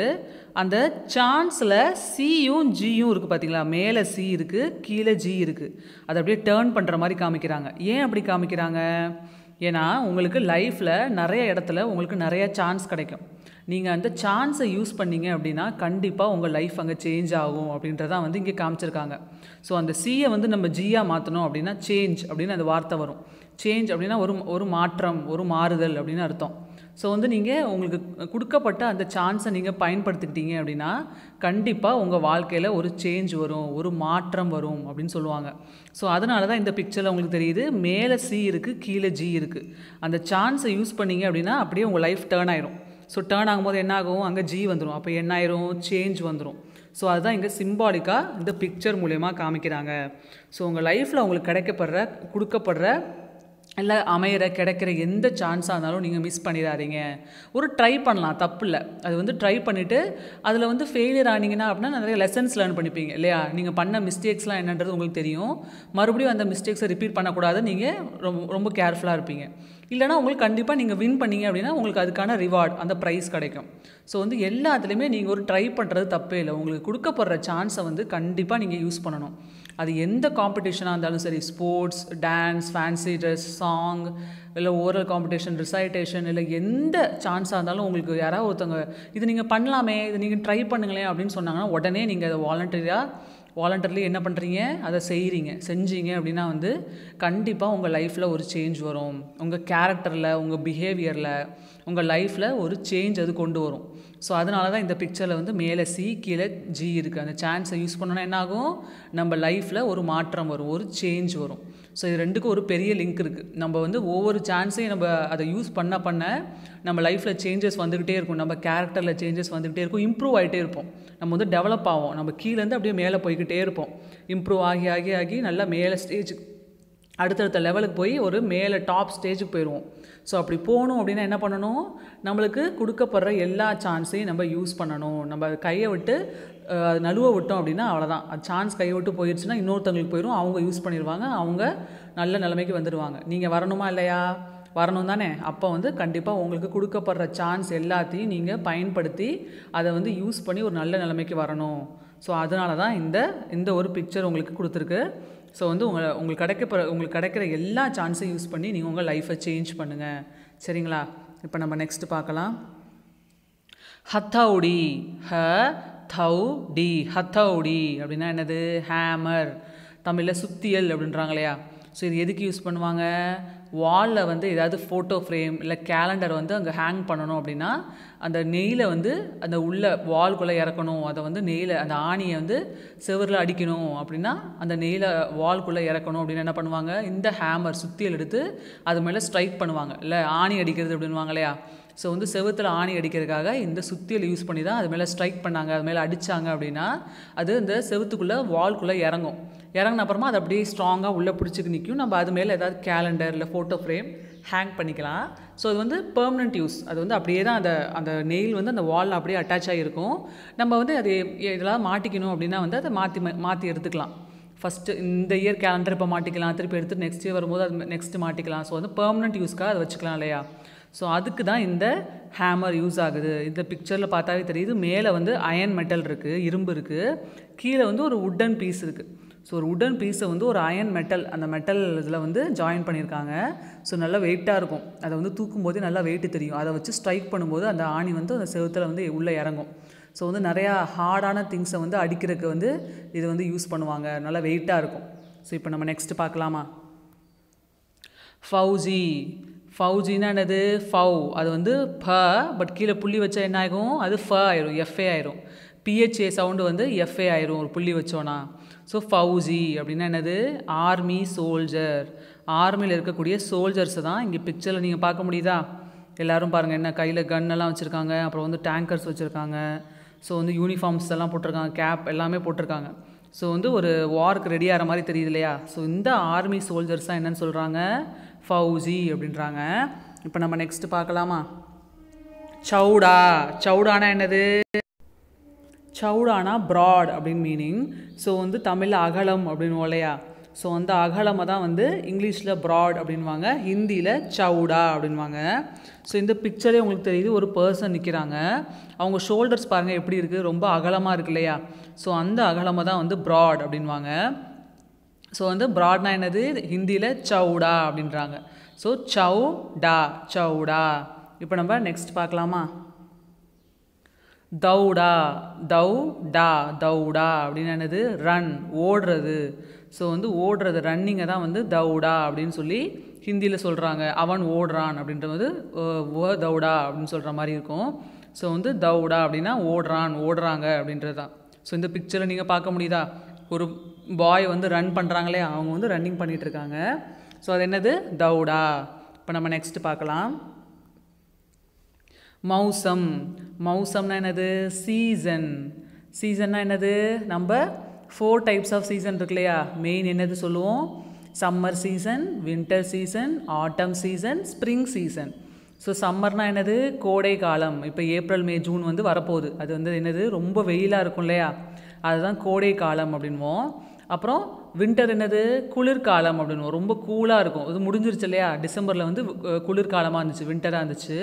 அந்த சான்ஸில் சியும் ஜியும் இருக்குது பார்த்தீங்களா மேலே சி இருக்குது கீழே ஜி இருக்குது அதை அப்படியே டேர்ன் பண்ணுற மாதிரி காமிக்கிறாங்க ஏன் அப்படி காமிக்கிறாங்க ஏன்னா உங்களுக்கு லைஃப்பில் நிறைய இடத்துல உங்களுக்கு நிறைய சான்ஸ் கிடைக்கும் நீங்கள் அந்த சான்ஸை யூஸ் பண்ணீங்க அப்படின்னா கண்டிப்பாக உங்கள் லைஃப் அங்கே சேஞ்ச் ஆகும் அப்படின்றதான் வந்து இங்கே காமிச்சிருக்காங்க ஸோ அந்த சியை வந்து நம்ம ஜியாக மாற்றணும் அப்படின்னா சேஞ்ச் அப்படின்னு அந்த வார்த்தை வரும் சேஞ்ச் அப்படின்னா ஒரு ஒரு மாற்றம் ஒரு மாறுதல் அப்படின்னு அர்த்தம் ஸோ வந்து நீங்கள் உங்களுக்கு கொடுக்கப்பட்ட அந்த சான்ஸை நீங்கள் பயன்படுத்திக்கிட்டீங்க அப்படின்னா கண்டிப்பாக உங்கள் வாழ்க்கையில் ஒரு சேஞ்ச் வரும் ஒரு மாற்றம் வரும் அப்படின்னு சொல்லுவாங்க ஸோ அதனால தான் இந்த பிக்சரில் உங்களுக்கு தெரியுது மேலே சி இருக்குது கீழே ஜி இருக்குது அந்த சான்ஸை யூஸ் பண்ணிங்க அப்படின்னா அப்படியே உங்கள் லைஃப் டேர்ன் ஆயிரும் ஸோ டேர்ன் ஆகும்போது என்ன ஆகும் அங்கே ஜி வந்துடும் அப்போ என்ன ஆயிரும் சேஞ்ச் வந்துடும் ஸோ அதுதான் இங்கே சிம்பாலிக்காக இந்த பிக்சர் மூலயமா காமிக்கிறாங்க ஸோ உங்கள் லைஃப்பில் உங்களுக்கு கிடைக்கப்படுற கொடுக்கப்படுற இல்லை அமையிற கிடைக்கிற எந்த சான்ஸாக இருந்தாலும் நீங்கள் மிஸ் பண்ணிடாதீங்க ஒரு ட்ரை பண்ணலாம் தப்பு இல்லை அது வந்து ட்ரை பண்ணிவிட்டு அதில் வந்து ஃபெயிலியர் ஆனீங்கன்னா அப்படின்னா நிறைய லெசன்ஸ் லேர்ன் பண்ணிப்பீங்க இல்லையா நீங்கள் பண்ண மிஸ்டேக்ஸ்லாம் என்னன்றது உங்களுக்கு தெரியும் மறுபடியும் அந்த மிஸ்டேக்ஸை ரிப்பீட் பண்ணக்கூடாது நீங்கள் ரொம்ப ரொம்ப கேர்ஃபுல்லாக இருப்பீங்க இல்லைனா உங்களுக்கு கண்டிப்பாக நீங்கள் வின் பண்ணீங்க அப்படின்னா உங்களுக்கு அதுக்கான ரிவார்ட் அந்த ப்ரைஸ் கிடைக்கும் ஸோ வந்து எல்லாத்துலேயுமே நீங்கள் ஒரு ட்ரை பண்ணுறது தப்பே இல்லை உங்களுக்கு கொடுக்கப்படுற சான்ஸை வந்து கண்டிப்பாக நீங்கள் யூஸ் பண்ணணும் அது எந்த காம்படிஷனாக இருந்தாலும் சரி sports dance fancy dress song இல்லை ஓரல் காம்படிஷன் ரிசைட்டேஷன் இல்லை எந்த சான்ஸாக இருந்தாலும் உங்களுக்கு யாராவது ஒருத்தவங்க இது நீங்கள் பண்ணலாமே இது நீங்கள் ட்ரை பண்ணுங்களேன் அப்படின்னு சொன்னாங்கன்னா உடனே நீங்கள் அதை வாலண்டரியாக வாலண்டர்லி என்ன பண்ணுறீங்க அதை செய்கிறீங்க செஞ்சீங்க அப்படின்னா வந்து கண்டிப்பாக உங்கள் லைஃப்பில் ஒரு சேஞ்ச் வரும் உங்கள் கேரக்டரில் உங்கள் பிஹேவியரில் உங்கள் லைஃப்பில் ஒரு சேஞ்ச் அது கொண்டு வரும் ஸோ அதனால தான் இந்த பிக்சரில் வந்து மேலே சி கீழே ஜி இருக்குது அந்த சான்ஸை யூஸ் பண்ணோன்னா என்னாகும் நம்ம லைஃப்பில் ஒரு மாற்றம் வரும் ஒரு சேஞ்ச் வரும் ஸோ இது ரெண்டுக்கும் ஒரு பெரிய லிங்க் இருக்குது நம்ம வந்து ஒவ்வொரு சான்ஸையும் நம்ம அதை யூஸ் பண்ண பண்ண நம்ம லைஃப்பில் சேஞ்சஸ் வந்துக்கிட்டே இருக்கும் நம்ம கேரக்டரில் சேஞ்சஸ் வந்துக்கிட்டே இருக்கும் இம்ப்ரூவ் ஆகிட்டே இருப்போம் நம்ம வந்து டெவலப் ஆகும் நம்ம கீழேருந்து அப்படியே மேலே போய்கிட்டே இருப்போம் இம்ப்ரூவ் ஆகி ஆகி ஆகி நல்லா மேலே ஸ்டேஜுக்கு அடுத்தடுத்த லெவலுக்கு போய் ஒரு மேலே டாப் ஸ்டேஜுக்கு போயிடுவோம் ஸோ அப்படி போகணும் அப்படின்னா என்ன பண்ணணும் நம்மளுக்கு கொடுக்கப்படுற எல்லா சான்ஸையும் நம்ம யூஸ் பண்ணணும் நம்ம கையை விட்டு அது நழுவ விட்டோம் அப்படின்னா அவ்வளோதான் அது சான்ஸ் கையை விட்டு போயிடுச்சுன்னா இன்னொருத்தவங்களுக்கு போயிடும் அவங்க யூஸ் பண்ணிடுவாங்க அவங்க நல்ல நிலைமைக்கு வந்துடுவாங்க நீங்கள் வரணுமா இல்லையா வரணும் தானே அப்போ வந்து கண்டிப்பாக உங்களுக்கு கொடுக்கப்படுற சான்ஸ் எல்லாத்தையும் நீங்கள் பயன்படுத்தி அதை வந்து யூஸ் பண்ணி ஒரு நல்ல நிலைமைக்கு வரணும் ஸோ அதனால தான் இந்த இந்த ஒரு பிக்சர் உங்களுக்கு கொடுத்துருக்கு ஸோ வந்து உங்களை உங்களுக்கு கிடைக்கப்போ உங்களுக்கு கிடைக்கிற எல்லா சான்ஸையும் யூஸ் பண்ணி நீங்கள் உங்கள் லைஃப்பை சேஞ்ச் பண்ணுங்கள் சரிங்களா இப்போ நம்ம நெக்ஸ்ட் பார்க்கலாம் ஹத்தௌடி ஹ தௌ டி ஹத்தௌடி அப்படின்னா என்னது ஹேமர் தமிழில் சுத்தியல் அப்படின்றாங்க இல்லையா ஸோ இது எதுக்கு யூஸ் பண்ணுவாங்க வாலில் வந்து ஏதாவது ஃபோட்டோ ஃப்ரேம் இல்லை கேலண்டர் வந்து அங்கே ஹேங் பண்ணணும் அப்படின்னா அந்த நெய்யில் வந்து அந்த உள்ள வால்குள்ளே இறக்கணும் அதை வந்து நெய்யில் அந்த ஆணியை வந்து செவரில் அடிக்கணும் அப்படின்னா அந்த நெய்யில் வால்குள்ளே இறக்கணும் அப்படின்னு என்ன பண்ணுவாங்க இந்த ஹேமர் சுத்தியல் எடுத்து அது மேலே ஸ்ட்ரைக் பண்ணுவாங்க இல்லை ஆணி அடிக்கிறது அப்படின்வாங்க இல்லையா ஸோ வந்து செவத்தில் ஆணி அடிக்கிறதுக்காக இந்த சுத்தியல் யூஸ் பண்ணி தான் அது மேலே ஸ்ட்ரைக் பண்ணாங்க அது மேலே அடித்தாங்க அப்படின்னா அது இந்த செவத்துக்குள்ளே வால்குள்ளே இறங்கும் இறங்கின அப்புறமா அது அப்படியே ஸ்ட்ராங்காக உள்ளே பிடிச்சிக்கு நிற்கும் நம்ம அது மேலே ஏதாவது கேலண்டர் இல்லை ஃபோட்டோ ஃப்ரேம் ஹேங் பண்ணிக்கலாம் ஸோ அது வந்து பெர்மனெண்ட் யூஸ் அது வந்து அப்படியே தான் அந்த அந்த நெயில் வந்து அந்த வாலில் அப்படியே அட்டாச் ஆகிருக்கும் நம்ம வந்து அது இதெல்லாம் மாட்டிக்கணும் அப்படின்னா வந்து அதை மாற்றி மாற்றி எடுத்துக்கலாம் ஃபஸ்ட்டு இந்த இயர் கேலண்டர் இப்போ மாட்டிக்கலாம் திருப்பி எடுத்து நெக்ஸ்ட் இயர் வரும்போது அது நெக்ஸ்ட்டு மாட்டிக்கலாம் ஸோ வந்து பெர்மனெண்ட் யூஸ்க்காக அதை வச்சுக்கலாம் இல்லையா ஸோ அதுக்கு தான் இந்த ஹேமர் யூஸ் ஆகுது இந்த பிக்சரில் பார்த்தாவே தெரியுது மேலே வந்து அயன் மெட்டல் இருக்குது இரும்பு இருக்குது கீழே வந்து ஒரு உட்டன் பீஸ் இருக்குது ஸோ ஒரு உடன் பீஸை வந்து ஒரு அயன் மெட்டல் அந்த மெட்டல் இதில் வந்து ஜாயின் பண்ணியிருக்காங்க ஸோ நல்லா வெயிட்டாக இருக்கும் அதை வந்து தூக்கும் போதே நல்லா வெயிட்டு தெரியும் அதை வச்சு ஸ்ட்ரைக் பண்ணும்போது அந்த ஆணி வந்து அந்த செவத்தில் வந்து உள்ளே இறங்கும் ஸோ வந்து நிறையா ஹார்டான திங்ஸை வந்து அடிக்கிறதுக்கு வந்து இது வந்து யூஸ் பண்ணுவாங்க நல்லா வெயிட்டாக இருக்கும் ஸோ இப்போ நம்ம நெக்ஸ்ட்டு பார்க்கலாமா ஃபவுஜி ஃபவுஜின்னா என்னது ஃபவ் அது வந்து ப பட் கீழே புள்ளி வச்சா என்ன ஆகும் அது ஃப ஆயிரும் எஃப்ஏ ஆயிரும் பிஹெச்ஏ சவுண்டு வந்து எஃப்ஏ ஆயிரும் ஒரு புள்ளி வச்சோன்னா ஸோ ஃபவுஜி அப்படின்னா என்னது ஆர்மி சோல்ஜர் ஆர்மியில் இருக்கக்கூடிய சோல்ஜர்ஸை தான் இங்கே பிக்சரில் நீங்கள் பார்க்க முடியுதா எல்லோரும் பாருங்கள் என்ன கையில் கன்னெல்லாம் வச்சுருக்காங்க அப்புறம் வந்து டேங்கர்ஸ் வச்சுருக்காங்க ஸோ வந்து யூனிஃபார்ம்ஸ் எல்லாம் போட்டிருக்காங்க கேப் எல்லாமே போட்டிருக்காங்க ஸோ வந்து ஒரு வார்க்கு ரெடி ஆகிற மாதிரி தெரியுது இல்லையா ஸோ இந்த ஆர்மி சோல்ஜர்ஸ் தான் என்னன்னு சொல்கிறாங்க ஃபவுஜி அப்படின்றாங்க இப்போ நம்ம நெக்ஸ்ட் பார்க்கலாமா சவுடா சவுடானா என்னது சவுடானா ப்ராட் அப்படின்னு மீனிங் ஸோ வந்து தமிழில் அகலம் அப்படின்னு இல்லையா ஸோ அந்த அகலமாக தான் வந்து இங்கிலீஷில் ப்ராட் அப்படின்வாங்க ஹிந்தியில் சவுடா அப்படின்வாங்க ஸோ இந்த பிக்சரே உங்களுக்கு தெரியுது ஒரு பர்சன் நிற்கிறாங்க அவங்க ஷோல்டர்ஸ் பாருங்கள் எப்படி இருக்குது ரொம்ப அகலமாக இருக்கு இல்லையா ஸோ அந்த அகலமாக தான் வந்து ப்ராட் அப்படின்வாங்க ஸோ வந்து ப்ராட்னா என்னது ஹிந்தியில் சவுடா அப்படின்றாங்க ஸோ சவுடா சவுடா இப்போ நம்ம நெக்ஸ்ட் பார்க்கலாமா தௌடா தௌ டா தௌடா அப்படின்னு என்னது ரன் ஓடுறது ஸோ வந்து ஓடுறது ரன்னிங்கை தான் வந்து தௌடா அப்படின்னு சொல்லி ஹிந்தியில் சொல்கிறாங்க அவன் ஓடுறான் அப்படின்றது ஓ தௌடா அப்படின்னு சொல்கிற மாதிரி இருக்கும் ஸோ வந்து தௌடா அப்படின்னா ஓடுறான் ஓடுறாங்க அப்படின்றது தான் ஸோ இந்த பிக்சரை நீங்கள் பார்க்க முடியுதா ஒரு பாய் வந்து ரன் பண்ணுறாங்களே அவங்க வந்து ரன்னிங் பண்ணிகிட்ருக்காங்க ஸோ அது என்னது தௌடா இப்போ நம்ம நெக்ஸ்ட் பார்க்கலாம் மௌசம் மௌசம்னா என்னது சீசன் சீசன்னா என்னது நம்ம ஃபோர் டைப்ஸ் ஆஃப் சீசன் இருக்கு இல்லையா மெயின் என்னது சொல்லுவோம் summer season winter season autumn season spring season so சம்மர்னால் என்னது கோடை காலம் இப்போ ஏப்ரல் மே ஜூன் வந்து வரப்போகுது அது வந்து என்னது ரொம்ப வெயிலாக இருக்கும் இல்லையா அதுதான் கோடை காலம் அப்படின்வோம் அப்புறம் வின்டர் என்னது குளிர்காலம் அப்படின்னு ரொம்ப கூலாக இருக்கும் இது முடிஞ்சிருச்சு இல்லையா டிசம்பரில் வந்து குளிர்காலமாக இருந்துச்சு வின்டராக இருந்துச்சு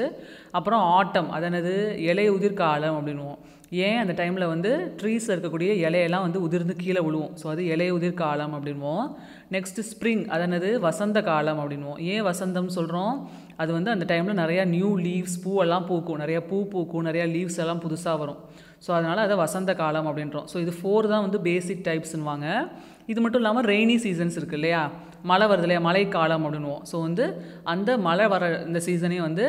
அப்புறம் ஆட்டம் அது என்னது இலை உதிர்காலம் அப்படின்வோம் ஏன் அந்த டைமில் வந்து ட்ரீஸ் இருக்கக்கூடிய இலையெல்லாம் வந்து உதிர்ந்து கீழே விழுவோம் ஸோ அது இலை உதிர் காலம் அப்படின்வோம் நெக்ஸ்ட்டு ஸ்ப்ரிங் அது என்னது வசந்த காலம் அப்படின்வோம் ஏன் வசந்தம் சொல்கிறோம் அது வந்து அந்த டைமில் நிறையா நியூ லீவ்ஸ் பூவெல்லாம் பூக்கும் நிறையா பூ பூக்கும் நிறையா லீவ்ஸ் எல்லாம் புதுசாக வரும் ஸோ அதனால் அதை வசந்த காலம் அப்படின்றோம் ஸோ இது ஃபோர் தான் வந்து பேசிக் டைப்ஸ்னுவாங்க இது மட்டும் இல்லாமல் ரெய்னி சீசன்ஸ் இருக்குது இல்லையா மழை வருது இல்லையா மழைக்காலம் அப்படின்வோம் ஸோ வந்து அந்த மழை வர இந்த சீசனே வந்து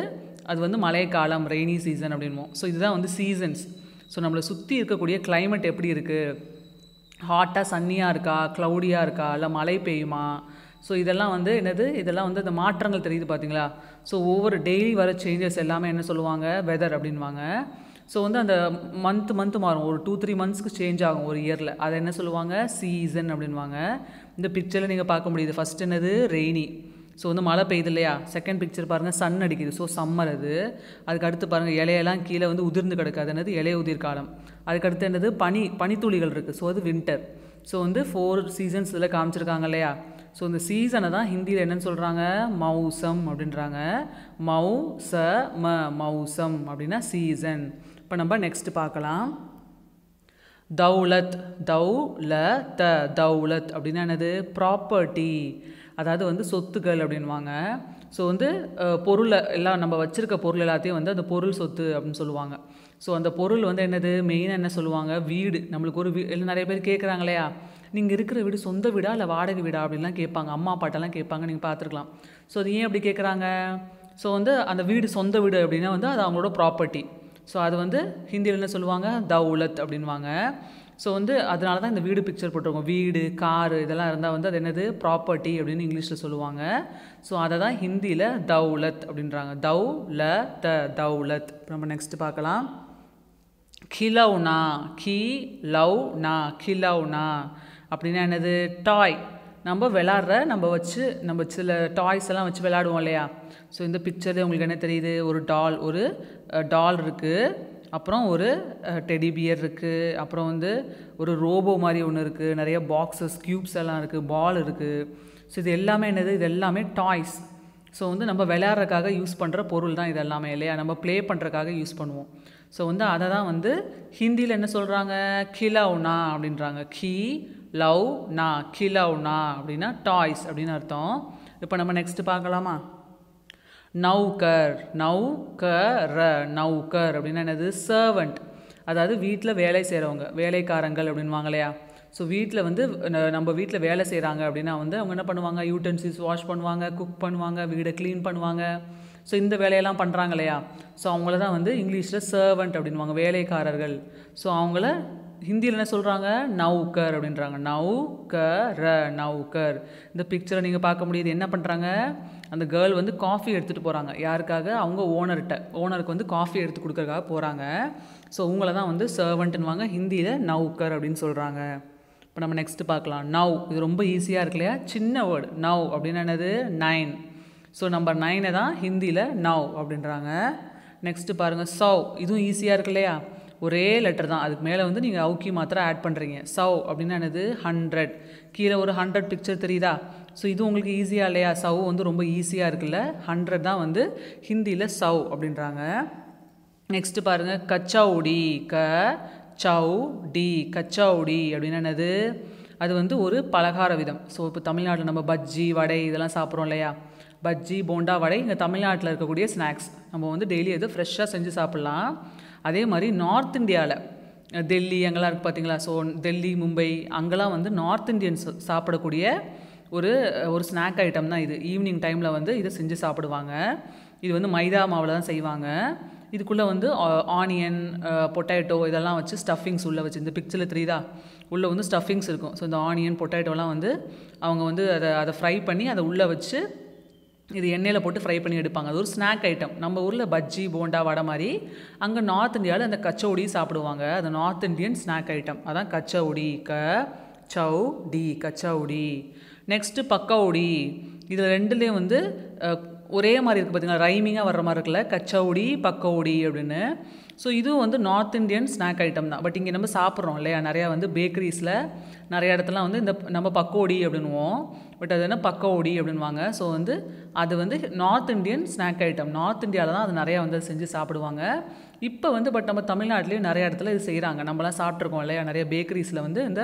அது வந்து மழைக்காலம் ரெய்னி சீசன் அப்படின்வோம் ஸோ இதுதான் வந்து சீசன்ஸ் ஸோ நம்மளை சுற்றி இருக்கக்கூடிய கிளைமேட் எப்படி இருக்குது ஹாட்டாக சன்னியாக இருக்கா க்ளவுடியாக இருக்கா இல்லை மழை பெய்யுமா ஸோ இதெல்லாம் வந்து என்னது இதெல்லாம் வந்து அந்த மாற்றங்கள் தெரியுது பார்த்தீங்களா ஸோ ஒவ்வொரு டெய்லி வர சேஞ்சஸ் எல்லாமே என்ன சொல்லுவாங்க வெதர் அப்படின்வாங்க ஸோ வந்து அந்த மந்த் மந்த் மாறும் ஒரு டூ த்ரீ மந்த்ஸ்க்கு சேஞ்ச் ஆகும் ஒரு இயரில் அதை என்ன சொல்லுவாங்க சீசன் அப்படின்வாங்க இந்த பிக்சரில் நீங்கள் பார்க்க முடியுது ஃபஸ்ட் என்னது ரெய்னி ஸோ வந்து மழை பெய்யுது இல்லையா செகண்ட் பிக்சர் பாருங்கள் சன் அடிக்குது ஸோ சம்மர் அது அதுக்கு அடுத்து பாருங்கள் இலையெல்லாம் கீழே வந்து உதிர்ந்து கிடக்காது என்னது இலைய உதிர் காலம் அதுக்கடுத்து என்னது பனி பனித்துளிகள் இருக்குது ஸோ அது வின்டர் ஸோ வந்து ஃபோர் சீசன்ஸ் இதில் காமிச்சிருக்காங்க இல்லையா ஸோ இந்த சீசனை தான் ஹிந்தியில் என்னென்னு சொல்கிறாங்க மௌசம் அப்படின்றாங்க மௌ ச ம மௌசம் அப்படின்னா சீசன் இப்போ நம்ம நெக்ஸ்ட் பார்க்கலாம் தௌலத் தௌல த தௌலத் அப்படின்னா என்னது ப்ராப்பர்ட்டி அதாவது வந்து சொத்துக்கள் அப்படின்வாங்க ஸோ வந்து பொருளை எல்லாம் நம்ம வச்சுருக்க பொருள் எல்லாத்தையும் வந்து அந்த பொருள் சொத்து அப்படின்னு சொல்லுவாங்க ஸோ அந்த பொருள் வந்து என்னது மெயினாக என்ன சொல்லுவாங்க வீடு நம்மளுக்கு ஒரு வீ இல்லை நிறைய பேர் கேட்குறாங்க இல்லையா நீங்கள் இருக்கிற வீடு சொந்த வீடா இல்லை வாடகை வீடா அப்படின்லாம் கேட்பாங்க அம்மா அப்பாட்டெல்லாம் கேட்பாங்க நீங்கள் பார்த்துருக்கலாம் ஸோ அது ஏன் அப்படி கேட்குறாங்க ஸோ வந்து அந்த வீடு சொந்த வீடு அப்படின்னா வந்து அது அவங்களோட ப்ராப்பர்ட்டி ஸோ அது வந்து ஹிந்தியில் என்ன சொல்லுவாங்க தௌலத் அப்படின்வாங்க ஸோ வந்து அதனால தான் இந்த வீடு பிக்சர் போட்டிருக்கோம் வீடு காரு இதெல்லாம் இருந்தால் வந்து அது என்னது ப்ராப்பர்ட்டி அப்படின்னு இங்கிலீஷில் சொல்லுவாங்க ஸோ அதை தான் ஹிந்தியில் தௌலத் அப்படின்றாங்க தௌ ல த தௌலத் நம்ம நெக்ஸ்ட் பார்க்கலாம் கிலௌனா கி லவ் நா கிலௌனா அப்படின்னா என்னது டாய் நம்ம விளாட்ற நம்ம வச்சு நம்ம சில டாய்ஸ் எல்லாம் வச்சு விளாடுவோம் இல்லையா ஸோ இந்த பிக்சரு உங்களுக்கு என்ன தெரியுது ஒரு டால் ஒரு டால் இருக்குது அப்புறம் ஒரு டெடி பியர் இருக்குது அப்புறம் வந்து ஒரு ரோபோ மாதிரி ஒன்று இருக்குது நிறைய பாக்ஸஸ் க்யூப்ஸ் எல்லாம் இருக்குது பால் இருக்குது ஸோ இது எல்லாமே என்னது இது எல்லாமே டாய்ஸ் ஸோ வந்து நம்ம விளையாடுறக்காக யூஸ் பண்ணுற பொருள் தான் இது எல்லாமே இல்லையா நம்ம ப்ளே பண்ணுறக்காக யூஸ் பண்ணுவோம் ஸோ வந்து அதை தான் வந்து ஹிந்தியில் என்ன சொல்கிறாங்க கிலவுனா அப்படின்றாங்க கீ லவ் நா கிலவ் நா அப்படின்னா டாய்ஸ் அப்படின்னு அர்த்தம் இப்போ நம்ம நெக்ஸ்ட் பார்க்கலாமா நவுகர் நவ் க ர நவுகர் அப்படின்னா என்னது சர்வண்ட் அதாவது வீட்டில் வேலை செய்கிறவங்க வேலைக்காரங்கள் அப்படின்வாங்க இல்லையா ஸோ வீட்டில் வந்து நம்ம வீட்டில் வேலை செய்கிறாங்க அப்படின்னா வந்து அவங்க என்ன பண்ணுவாங்க யூட்டன்சில்ஸ் வாஷ் பண்ணுவாங்க குக் பண்ணுவாங்க வீடை க்ளீன் பண்ணுவாங்க ஸோ இந்த வேலையெல்லாம் பண்ணுறாங்க இல்லையா ஸோ அவங்கள தான் வந்து இங்கிலீஷில் சர்வண்ட் அப்படின்வாங்க வேலைக்காரர்கள் ஸோ அவங்கள ஹிந்தியில் என்ன சொல்கிறாங்க கர் அப்படின்றாங்க நவுக்கர கர் இந்த பிக்சரை நீங்கள் பார்க்க முடியுது என்ன பண்ணுறாங்க அந்த கேர்ள் வந்து காஃபி எடுத்துகிட்டு போகிறாங்க யாருக்காக அவங்க ஓனர்கிட்ட ஓனருக்கு வந்து காஃபி எடுத்து கொடுக்குறக்காக போகிறாங்க ஸோ உங்களை தான் வந்து வாங்க ஹிந்தியில் கர் அப்படின்னு சொல்கிறாங்க இப்போ நம்ம நெக்ஸ்ட்டு பார்க்கலாம் நவ் இது ரொம்ப ஈஸியாக இருக்கு இல்லையா சின்ன வேர்டு நவ் அப்படின்னு என்னது நைன் ஸோ நம்பர் நைனை தான் ஹிந்தியில் நவ் அப்படின்றாங்க நெக்ஸ்ட்டு பாருங்கள் சவ் இதுவும் ஈஸியாக இருக்கு இல்லையா ஒரே லெட்டர் தான் அதுக்கு மேலே வந்து நீங்கள் அவுக்கி மாத்திரம் ஆட் பண்ணுறீங்க சவ் அப்படின்னா என்னது ஹண்ட்ரட் கீழே ஒரு ஹண்ட்ரட் பிக்சர் தெரியுதா ஸோ இது உங்களுக்கு ஈஸியாக இல்லையா சவ் வந்து ரொம்ப ஈஸியாக இருக்குல்ல ஹண்ட்ரட் தான் வந்து ஹிந்தியில் சவ் அப்படின்றாங்க நெக்ஸ்ட்டு பாருங்கள் கச்சவுடி க சவு டி கச்சவுடி அப்படின்னா என்னது அது வந்து ஒரு பலகார விதம் ஸோ இப்போ தமிழ்நாட்டில் நம்ம பஜ்ஜி வடை இதெல்லாம் சாப்பிட்றோம் இல்லையா பஜ்ஜி போண்டா வடை இங்கே தமிழ்நாட்டில் இருக்கக்கூடிய ஸ்நாக்ஸ் நம்ம வந்து டெய்லி அது ஃப்ரெஷ்ஷாக செஞ்சு சாப்பிட்லாம் அதே மாதிரி நார்த் இந்தியாவில் டெல்லி அங்கெல்லாம் இருக்குது பார்த்தீங்களா ஸோ டெல்லி மும்பை அங்கெல்லாம் வந்து நார்த் இந்தியன்ஸ் சாப்பிடக்கூடிய ஒரு ஒரு ஸ்நாக் ஐட்டம் தான் இது ஈவினிங் டைமில் வந்து இதை செஞ்சு சாப்பிடுவாங்க இது வந்து மைதா மாவில் தான் செய்வாங்க இதுக்குள்ளே வந்து ஆனியன் பொட்டேட்டோ இதெல்லாம் வச்சு ஸ்டஃபிங்ஸ் உள்ளே வச்சு இந்த பிக்சரில் தெரியுதா உள்ளே வந்து ஸ்டஃபிங்ஸ் இருக்கும் ஸோ இந்த ஆனியன் பொட்டேட்டோலாம் வந்து அவங்க வந்து அதை அதை ஃப்ரை பண்ணி அதை உள்ளே வச்சு இது எண்ணெயில் போட்டு ஃப்ரை பண்ணி எடுப்பாங்க அது ஒரு ஸ்நாக் ஐட்டம் நம்ம ஊரில் பஜ்ஜி போண்டா வடை மாதிரி அங்கே நார்த் இந்தியாவில் அந்த கச்சோடி சாப்பிடுவாங்க அந்த நார்த் இந்தியன் ஸ்நாக் ஐட்டம் அதான் கச்சோடி க சவு டி கச்சவுடி நெக்ஸ்ட்டு பக்கவுடி இது ரெண்டுலேயும் வந்து ஒரே மாதிரி இருக்குது பார்த்திங்கன்னா ரைமிங்காக வர்ற மாதிரி இருக்குல்ல கச்சவுடி பக்கவுடி அப்படின்னு ஸோ இதுவும் வந்து நார்த் இந்தியன் ஸ்நாக் ஐட்டம் தான் பட் இங்கே நம்ம சாப்பிட்றோம் இல்லையா நிறையா வந்து பேக்கரிஸில் நிறைய இடத்துலாம் வந்து இந்த நம்ம பக்கோடி அப்படின்வோம் பட் அது என்ன பக்கோடி அப்படின்வாங்க ஸோ வந்து அது வந்து north Indian snack item north இந்தியாவில் தான் அது நிறையா வந்து செஞ்சு சாப்பிடுவாங்க இப்போ வந்து பட் நம்ம தமிழ்நாட்டிலையும் நிறைய இடத்துல இது செய்கிறாங்க நம்மளாம் சாப்பிட்ருக்கோம் இல்லையா நிறைய பேக்கரிஸில் வந்து இந்த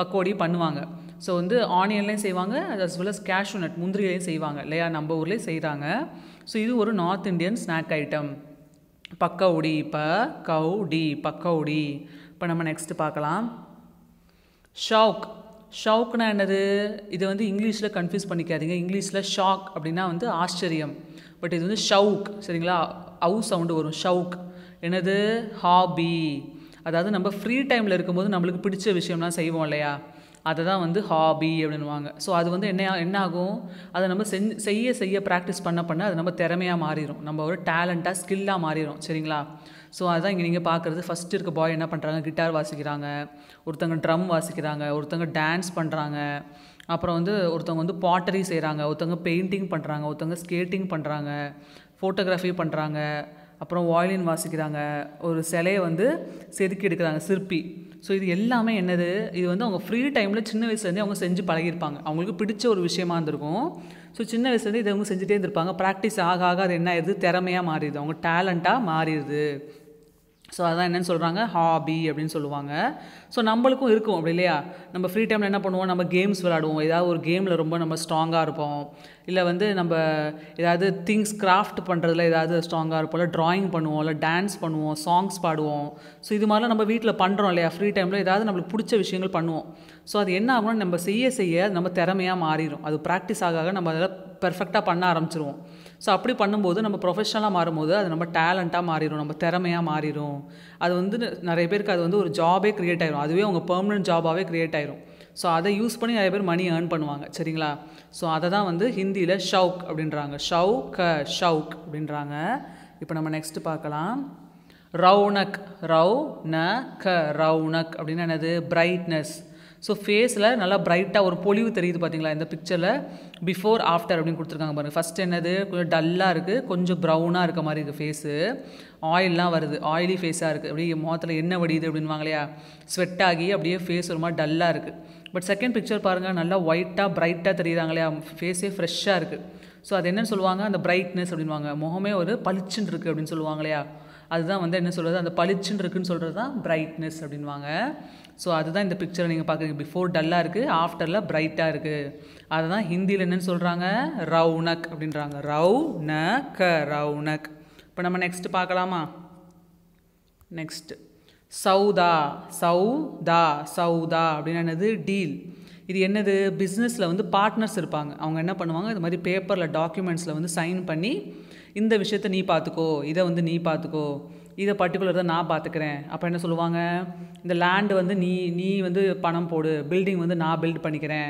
பக்கோடி பண்ணுவாங்க ஸோ வந்து ஆனியன்லேயும் செய்வாங்க as well as cashew nut முந்திரிலையும் செய்வாங்க இல்லையா நம்ம ஊர்லேயும் செய்கிறாங்க ஸோ இது ஒரு north Indian snack item pakodi இப்போ கவுடி பக்கோடி இப்போ நம்ம நெக்ஸ்ட்டு பார்க்கலாம் ஷவுக் ஷவுக்னா என்னது இது வந்து இங்கிலீஷில் கன்ஃபியூஸ் பண்ணிக்காதீங்க இங்கிலீஷில் ஷாக் அப்படின்னா வந்து ஆச்சரியம் பட் இது வந்து ஷவுக் சரிங்களா அவு சவுண்டு வரும் ஷவுக் என்னது ஹாபி அதாவது நம்ம ஃப்ரீ டைமில் இருக்கும்போது நம்மளுக்கு பிடிச்ச விஷயம்லாம் செய்வோம் இல்லையா அதை தான் வந்து ஹாபி அப்படின்வாங்க ஸோ அது வந்து என்ன என்ன ஆகும் அதை நம்ம செஞ்சு செய்ய செய்ய ப்ராக்டிஸ் பண்ண பண்ண அது நம்ம திறமையாக மாறிடும் நம்ம ஒரு டேலண்ட்டாக ஸ்கில்லாக மாறிடும் சரிங்களா ஸோ அதுதான் இங்கே நீங்கள் பார்க்குறது ஃபஸ்ட்டு இருக்க பாய் என்ன பண்ணுறாங்க கிட்டார் வாசிக்கிறாங்க ஒருத்தங்க ட்ரம் வாசிக்கிறாங்க ஒருத்தங்க டான்ஸ் பண்ணுறாங்க அப்புறம் வந்து ஒருத்தவங்க வந்து பாட்டரி செய்கிறாங்க ஒருத்தவங்க பெயிண்டிங் பண்ணுறாங்க ஒருத்தவங்க ஸ்கேட்டிங் பண்ணுறாங்க ஃபோட்டோகிராஃபி பண்ணுறாங்க அப்புறம் வாயிலின் வாசிக்கிறாங்க ஒரு சிலையை வந்து செதுக்கி எடுக்கிறாங்க சிற்பி ஸோ இது எல்லாமே என்னது இது வந்து அவங்க ஃப்ரீ டைமில் சின்ன வயசுலேருந்தே அவங்க செஞ்சு பழகியிருப்பாங்க அவங்களுக்கு பிடிச்ச ஒரு விஷயமா இருந்திருக்கும் ஸோ சின்ன வயசுலேருந்து இதை அவங்க செஞ்சுட்டே இருந்திருப்பாங்க ப்ராக்டிஸ் ஆக ஆக அது என்ன ஆயிடுது திறமையாக மாறிடுது அவங்க டேலண்ட்டாக மாறிடுது ஸோ அதான் என்னென்னு சொல்கிறாங்க ஹாபி அப்படின்னு சொல்லுவாங்க ஸோ நம்மளுக்கும் இருக்கும் அப்படி இல்லையா நம்ம ஃப்ரீ டைமில் என்ன பண்ணுவோம் நம்ம கேம்ஸ் விளாடுவோம் ஏதாவது ஒரு கேமில் ரொம்ப நம்ம ஸ்ட்ராங்காக இருப்போம் இல்லை வந்து நம்ம ஏதாவது திங்ஸ் கிராஃப்ட் பண்ணுறதுல ஏதாவது ஸ்ட்ராங்காக இருப்போம் இல்லை ட்ராயிங் பண்ணுவோம் இல்லை டான்ஸ் பண்ணுவோம் சாங்ஸ் பாடுவோம் ஸோ இது மாதிரிலாம் நம்ம வீட்டில் பண்ணுறோம் இல்லையா ஃப்ரீ டைமில் ஏதாவது நம்மளுக்கு பிடிச்ச விஷயங்கள் பண்ணுவோம் ஸோ அது என்ன ஆகும்னா நம்ம செய்ய செய்ய நம்ம திறமையாக மாறிடும் அது ப்ராக்டிஸ் ஆக நம்ம அதில் பெர்ஃபெக்டாக பண்ண ஆரம்பிச்சிருவோம் ஸோ அப்படி பண்ணும்போது நம்ம ப்ரொஃபஷனலாக மாறும்போது அது நம்ம டேலண்ட்டாக மாறிடும் நம்ம திறமையாக மாறிடும் அது வந்து நிறைய பேருக்கு அது வந்து ஒரு ஜாபே க்ரியேட் ஆயிரும் அதுவே அவங்க பெர்மனன்ட் ஜாபாகவே க்ரியேட் ஆயிரும் ஸோ அதை யூஸ் பண்ணி நிறைய பேர் மணி ஏர்ன் பண்ணுவாங்க சரிங்களா ஸோ அதை தான் வந்து ஹிந்தியில் ஷவுக் அப்படின்றாங்க க ஷவுக் அப்படின்றாங்க இப்போ நம்ம நெக்ஸ்ட்டு பார்க்கலாம் ரவுனக் ரவு ந க ரவுனக் அப்படின்னா என்னது பிரைட்னஸ் ஸோ ஃபேஸில் நல்லா பிரைட்டாக ஒரு பொலிவு தெரியுது பார்த்தீங்களா இந்த பிக்சரில் பிஃபோர் ஆஃப்டர் அப்படின்னு கொடுத்துருக்காங்க பாருங்கள் ஃபஸ்ட் என்னது கொஞ்சம் டல்லாக இருக்குது கொஞ்சம் ப்ரௌனாக இருக்க மாதிரி இருக்குது ஃபேஸு ஆயிலெலாம் வருது ஆயிலி ஃபேஸாக இருக்குது அப்படியே முகத்தில் என்ன வடியுது அப்படின்வாங்க இல்லையா ஸ்வெட் ஆகி அப்படியே ஃபேஸ் ஒரு மாதிரி டல்லாக இருக்குது பட் செகண்ட் பிக்சர் பாருங்கள் நல்லா ஒயிட்டாக ப்ரைட்டாக தெரியுறாங்க இல்லையா ஃபேஸே ஃப்ரெஷ்ஷாக இருக்குது ஸோ அது என்னன்னு சொல்லுவாங்க அந்த பிரைட்னஸ் அப்படின்வாங்க முகமே ஒரு பளிச்சுன்னு இருக்குது அப்படின்னு சொல்லுவாங்க இல்லையா அதுதான் வந்து என்ன சொல்கிறது அந்த பளிச்சுன்னு இருக்குன்னு சொல்கிறது தான் பிரைட்னஸ் அப்படின்வாங்க ஸோ அதுதான் இந்த பிக்சரை நீங்கள் பார்க்குறீங்க பிஃபோர் டல்லாக இருக்குது ஆஃப்டரில் பிரைட்டாக இருக்குது அதை தான் ஹிந்தியில் என்னென்னு சொல்கிறாங்க ரவுனக் அப்படின்றாங்க ரவு ந க ரவுனக் இப்போ நம்ம நெக்ஸ்ட்டு பார்க்கலாமா நெக்ஸ்ட் சவுதா தா சவுதா அப்படின்னு என்னது டீல் இது என்னது பிஸ்னஸில் வந்து பார்ட்னர்ஸ் இருப்பாங்க அவங்க என்ன பண்ணுவாங்க இது மாதிரி பேப்பரில் டாக்குமெண்ட்ஸில் வந்து சைன் பண்ணி இந்த விஷயத்த நீ பார்த்துக்கோ இதை வந்து நீ பார்த்துக்கோ இதை பர்டிகுலர் தான் நான் பார்த்துக்கிறேன் அப்போ என்ன சொல்லுவாங்க இந்த லேண்டு வந்து நீ நீ வந்து பணம் போடு பில்டிங் வந்து நான் பில்ட் பண்ணிக்கிறேன்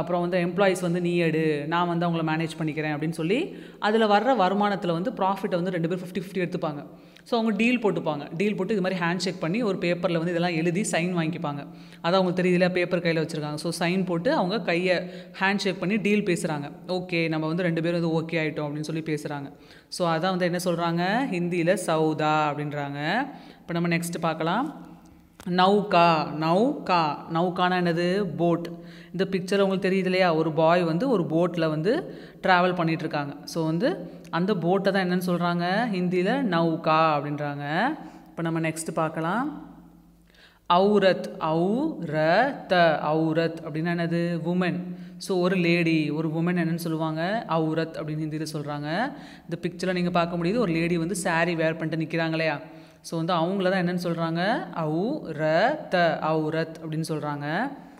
அப்புறம் வந்து எம்ப்ளாயீஸ் வந்து நீ எடு நான் வந்து அவங்கள மேனேஜ் பண்ணிக்கிறேன் அப்படின்னு சொல்லி அதில் வர்ற வருமானத்தில் வந்து ப்ராஃபிட்டை வந்து ரெண்டு பேரும் ஃபிஃப்டி ஃபிஃப்டி எடுத்துப்பாங்க ஸோ அவங்க டீல் போட்டுப்பாங்க டீல் போட்டு இது மாதிரி ஹேண்ட் ஷேக் பண்ணி ஒரு பேப்பரில் வந்து இதெல்லாம் எழுதி சைன் வாங்கிப்பாங்க அது அவங்களுக்கு தெரியுதுல பேப்பர் கையில் வச்சுருக்காங்க ஸோ சைன் போட்டு அவங்க கையை ஹேண்ட் ஷேக் பண்ணி டீல் பேசுகிறாங்க ஓகே நம்ம வந்து ரெண்டு பேரும் வந்து ஓகே ஆகிட்டோம் அப்படின்னு சொல்லி பேசுகிறாங்க ஸோ அதான் வந்து என்ன சொல்கிறாங்க ஹிந்தியில் சவுதா அப்படின்றாங்க இப்போ நம்ம நெக்ஸ்ட் பார்க்கலாம் நவுகா நவுகா நவுகானா என்னது போட் இந்த பிக்சர் உங்களுக்கு தெரியுது இல்லையா ஒரு பாய் வந்து ஒரு போட்டில் வந்து ட்ராவல் பண்ணிகிட்ருக்காங்க ஸோ வந்து அந்த போட்டை தான் என்னென்னு சொல்கிறாங்க ஹிந்தியில் நவுகா அப்படின்றாங்க இப்போ நம்ம நெக்ஸ்ட் பார்க்கலாம் அவுரத் அவு ர த அவுரத் அப்படின்னா என்னது உமன் ஸோ ஒரு லேடி ஒரு உமன் என்னென்னு சொல்லுவாங்க அவுரத் அப்படின்னு ஹிந்தியில் சொல்கிறாங்க இந்த பிக்சரில் நீங்கள் பார்க்க முடியுது ஒரு லேடி வந்து சாரீ வேர் பண்ணிட்டு நிற்கிறாங்க இல்லையா ஸோ வந்து அவங்கள தான் என்னென்னு சொல்கிறாங்க அவு ர த அவு ரத் அப்படின்னு சொல்கிறாங்க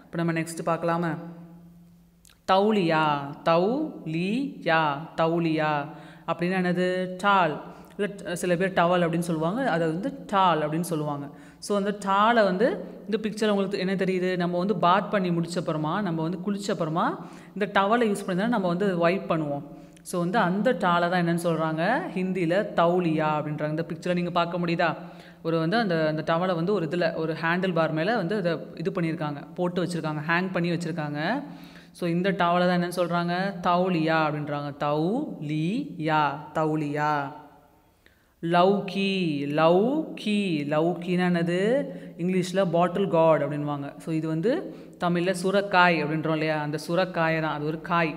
இப்போ நம்ம நெக்ஸ்ட் பார்க்கலாமா தௌலியா தௌ லி யா தௌலியா அப்படின்னா என்னது டால் இல்லை சில பேர் டவல் அப்படின்னு சொல்லுவாங்க அதை வந்து டால் அப்படின்னு சொல்லுவாங்க ஸோ அந்த டாலை வந்து இந்த பிக்சர் உங்களுக்கு என்ன தெரியுது நம்ம வந்து பாத் பண்ணி முடிச்சப்புறமா நம்ம வந்து குளிச்சப்புறமா இந்த டவலை யூஸ் பண்ணி நம்ம வந்து வைப் பண்ணுவோம் ஸோ வந்து அந்த டாலை தான் என்னென்னு சொல்கிறாங்க ஹிந்தியில் தௌலியா அப்படின்றாங்க இந்த பிக்சரில் நீங்கள் பார்க்க முடியுதா ஒரு வந்து அந்த அந்த டவலை வந்து ஒரு இதில் ஒரு ஹேண்டில் பார் மேலே வந்து இதை இது பண்ணியிருக்காங்க போட்டு வச்சுருக்காங்க ஹேங் பண்ணி வச்சுருக்காங்க ஸோ இந்த டவலை தான் என்னென்னு சொல்கிறாங்க தௌலியா அப்படின்றாங்க தௌ லி யா தௌலியா லவ்கி லவ் கி லவ் கீனானது என்னது இங்கிலீஷில் பாட்டில் காட் அப்படின்வாங்க ஸோ இது வந்து தமிழில் சுரக்காய் அப்படின்றோம் இல்லையா அந்த சுரக்காயை தான் அது ஒரு காய்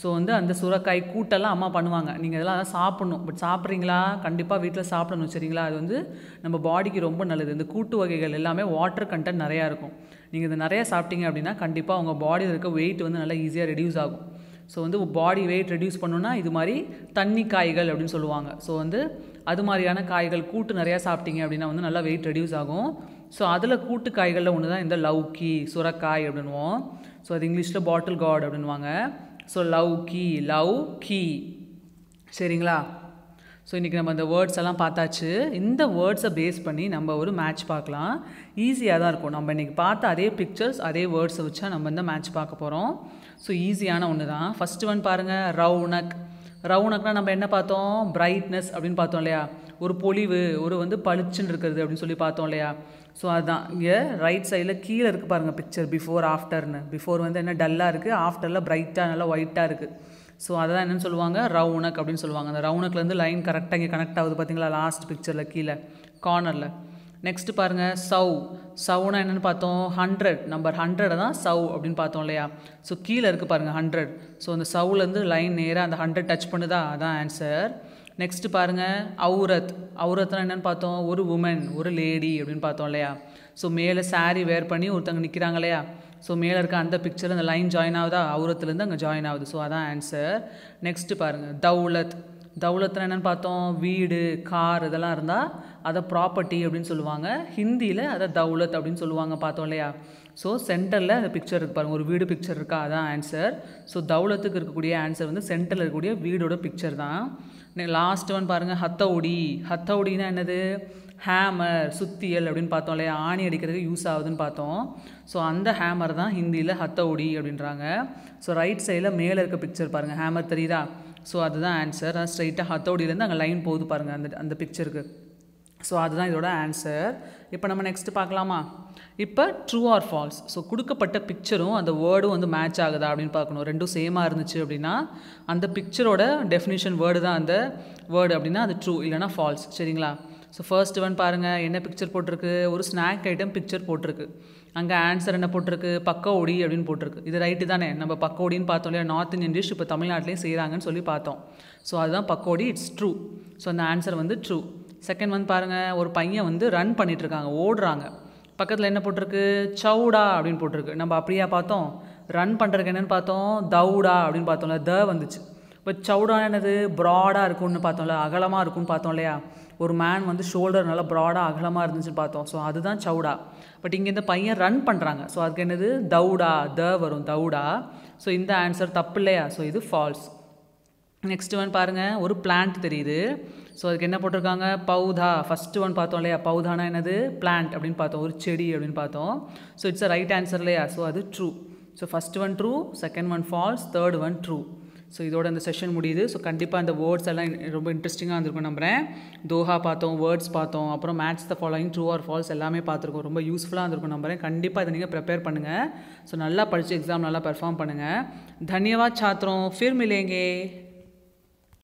ஸோ வந்து அந்த சுரக்காய் கூட்டெல்லாம் அம்மா பண்ணுவாங்க நீங்கள் இதெல்லாம் சாப்பிட்ணும் பட் சாப்பிட்றீங்களா கண்டிப்பாக வீட்டில் சாப்பிடணும் சரிங்களா அது வந்து நம்ம பாடிக்கு ரொம்ப நல்லது இந்த கூட்டு வகைகள் எல்லாமே வாட்டர் கண்டென்ட் நிறையா இருக்கும் நீங்கள் இதை நிறையா சாப்பிட்டீங்க அப்படின்னா கண்டிப்பாக உங்கள் பாடியில் இருக்க வெயிட் வந்து நல்லா ஈஸியாக ரெடியூஸ் ஆகும் ஸோ வந்து பாடி வெயிட் ரெடியூஸ் பண்ணணுன்னா இது மாதிரி தண்ணி காய்கள் அப்படின்னு சொல்லுவாங்க ஸோ வந்து அது மாதிரியான காய்கள் கூட்டு நிறையா சாப்பிட்டீங்க அப்படின்னா வந்து நல்லா வெயிட் ரெடியூஸ் ஆகும் ஸோ அதில் கூட்டு காய்களில் ஒன்று தான் இந்த லவுக்கி சுரக்காய் அப்படின்வோம் ஸோ அது இங்கிலீஷில் பாட்டில் காட் அப்படின்வாங்க ஸோ லவ் கீ லவ் கீ சரிங்களா ஸோ இன்றைக்கி நம்ம அந்த வேர்ட்ஸ் எல்லாம் பார்த்தாச்சு இந்த வேர்ட்ஸை பேஸ் பண்ணி நம்ம ஒரு மேட்ச் பார்க்கலாம் ஈஸியாக தான் இருக்கும் நம்ம இன்றைக்கி பார்த்த அதே பிக்சர்ஸ் அதே வேர்ட்ஸை வச்சா நம்ம இந்த மேட்ச் பார்க்க போகிறோம் ஸோ ஈஸியான ஒன்று தான் ஃபஸ்ட்டு ஒன் பாருங்கள் ரவுனக் ரவுனக்னா நம்ம என்ன பார்த்தோம் பிரைட்னஸ் அப்படின்னு பார்த்தோம் இல்லையா ஒரு பொலிவு ஒரு வந்து பளிச்சுன்னு இருக்கிறது அப்படின்னு சொல்லி பார்த்தோம் இல்லையா ஸோ அதுதான் இங்கே ரைட் சைடில் கீழே இருக்குது பாருங்கள் பிக்சர் பிஃபோர் ஆஃப்டர்னு பிஃபோர் வந்து என்ன டல்லாக இருக்குது ஆஃப்டரில் பிரைட்டாக நல்லா ஒயிட்டாக இருக்குது ஸோ அதான் என்னென்னு சொல்லுவாங்க ரவுனக் அப்படின்னு சொல்லுவாங்க அந்த ரவுனக்லேருந்து லைன் கரெக்டாக இங்கே கனெக்ட் ஆகுது பார்த்தீங்களா லாஸ்ட் பிக்சரில் கீழே கார்னரில் நெக்ஸ்ட் பாருங்கள் சவ் சவுனா என்னென்னு பார்த்தோம் ஹண்ட்ரட் நம்பர் ஹண்ட்ரட் தான் சவ் அப்படின்னு பார்த்தோம் இல்லையா ஸோ கீழே இருக்குது பாருங்கள் ஹண்ட்ரட் ஸோ அந்த சவுலேருந்து லைன் நேராக அந்த ஹண்ட்ரட் டச் பண்ணுதா அதான் ஆன்சர் நெக்ஸ்ட்டு பாருங்கள் அவுரத் அவுரத்னா என்னென்னு பார்த்தோம் ஒரு உமன் ஒரு லேடி அப்படின்னு பார்த்தோம் இல்லையா ஸோ மேலே சாரி வேர் பண்ணி ஒருத்தங்க நிற்கிறாங்க இல்லையா ஸோ மேலே இருக்க அந்த பிக்சரில் அந்த லைன் ஜாயின் ஆகுதா அவுரத்துலேருந்து அங்கே ஜாயின் ஆகுது ஸோ அதான் ஆன்சர் நெக்ஸ்ட்டு பாருங்கள் தௌலத் தௌலத்னா என்னென்னு பார்த்தோம் வீடு கார் இதெல்லாம் இருந்தால் அதை ப்ராப்பர்ட்டி அப்படின்னு சொல்லுவாங்க ஹிந்தியில் அதை தௌலத் அப்படின்னு சொல்லுவாங்க பார்த்தோம் இல்லையா ஸோ சென்டரில் அந்த பிக்சர் இருக்கு பாருங்கள் ஒரு வீடு பிக்சர் இருக்கா அதான் ஆன்சர் ஸோ தௌலத்துக்கு இருக்கக்கூடிய ஆன்சர் வந்து சென்டரில் இருக்கக்கூடிய வீடோட பிக்சர் தான் லாஸ்ட் ஒன் பாருங்கள் ஹத்தவுடி ஹத்தவுடினா என்னது ஹேமர் சுத்தியல் அப்படின்னு பார்த்தோம் இல்லையா ஆணி அடிக்கிறதுக்கு யூஸ் ஆகுதுன்னு பார்த்தோம் ஸோ அந்த ஹேமர் தான் ஹிந்தியில் ஹத்தவுடி அப்படின்றாங்க ஸோ ரைட் சைடில் மேலே இருக்க பிக்சர் பாருங்கள் ஹேமர் தெரியுதா ஸோ அதுதான் ஆன்சர் அதான் ஸ்ட்ரைட்டாக ஹத்தவுடியிலேருந்து அங்கே லைன் போகுது பாருங்கள் அந்த அந்த பிக்சருக்கு ஸோ அதுதான் இதோட ஆன்சர் இப்போ நம்ம நெக்ஸ்ட்டு பார்க்கலாமா இப்போ ட்ரூ ஆர் ஃபால்ஸ் ஸோ கொடுக்கப்பட்ட பிக்சரும் அந்த வேர்டும் வந்து மேட்ச் ஆகுதா அப்படின்னு பார்க்கணும் ரெண்டும் சேமாக இருந்துச்சு அப்படின்னா அந்த பிக்சரோட டெஃபினிஷன் வேர்டு தான் அந்த வேர்டு அப்படின்னா அது ட்ரூ இல்லைனா ஃபால்ஸ் சரிங்களா ஸோ ஃபர்ஸ்ட் ஒன் பாருங்கள் என்ன பிக்சர் போட்டிருக்கு ஒரு ஸ்நாக் ஐட்டம் பிக்சர் போட்டிருக்கு அங்கே ஆன்சர் என்ன போட்டிருக்கு பக்க ஒடி அப்படின்னு போட்டிருக்கு இது ரைட்டு தானே நம்ம பக்கோடின்னு பார்த்தோம் இல்லையா நார்த் இந்தியன் டிஷ் இப்போ தமிழ்நாட்டிலையும் செய்கிறாங்கன்னு சொல்லி பார்த்தோம் ஸோ அதுதான் பக்கோடி இட்ஸ் ட்ரூ ஸோ அந்த ஆன்சர் வந்து ட்ரூ செகண்ட் வந்து பாருங்கள் ஒரு பையன் வந்து ரன் பண்ணிகிட்ருக்காங்க ஓடுறாங்க பக்கத்தில் என்ன போட்டிருக்கு சவுடா அப்படின்னு போட்டிருக்கு நம்ம அப்படியா பார்த்தோம் ரன் பண்ணுறதுக்கு என்னென்னு பார்த்தோம் தவுடா அப்படின்னு பார்த்தோம்ல த வந்துச்சு இப்போ சவுடா என்னது ப்ராடாக இருக்கும்னு பார்த்தோம்ல அகலமாக இருக்கும்னு பார்த்தோம் இல்லையா ஒரு மேன் வந்து ஷோல்டர் நல்லா ப்ராடாக அகலமாக இருந்துச்சுன்னு பார்த்தோம் ஸோ அதுதான் சவுடா பட் இங்கே இந்த பையன் ரன் பண்ணுறாங்க ஸோ அதுக்கு என்னது தவுடா த வரும் தவுடா ஸோ இந்த ஆன்சர் தப்பு இல்லையா ஸோ இது ஃபால்ஸ் நெக்ஸ்ட்டு ஒன் பாருங்கள் ஒரு பிளான்ட் தெரியுது ஸோ அதுக்கு என்ன போட்டிருக்காங்க பௌதா ஃபஸ்ட்டு ஒன் பார்த்தோம் இல்லையா பௌதானா என்னது பிளான்ட் அப்படின்னு பார்த்தோம் ஒரு செடி அப்படின்னு பார்த்தோம் so it's a right answer இல்லையா ஸோ அது true so first one true second one false third one true so இதோட அந்த செஷன் முடியுது ஸோ கண்டிப்பாக அந்த வேர்ட்ஸ் எல்லாம் ரொம்ப இன்ட்ரெஸ்டிங்காக இருந்திருக்கும் நம்புகிறேன் தோஹா பார்த்தோம் வேர்ட்ஸ் பார்த்தோம் அப்புறம் match the following true or false எல்லாமே பார்த்துருக்கோம் ரொம்ப யூஸ்ஃபுல்லாக இருந்திருக்கும் நம்புகிறேன் கண்டிப்பாக இதை நீங்கள் ப்ரிப்பேர் பண்ணுங்கள் ஸோ நல்லா படித்து எக்ஸாம் நல்லா பெர்ஃபார்ம் பண்ணுங்கள் தன்யவாத் சாத்திரம் ஃபிர் மிலேங்கே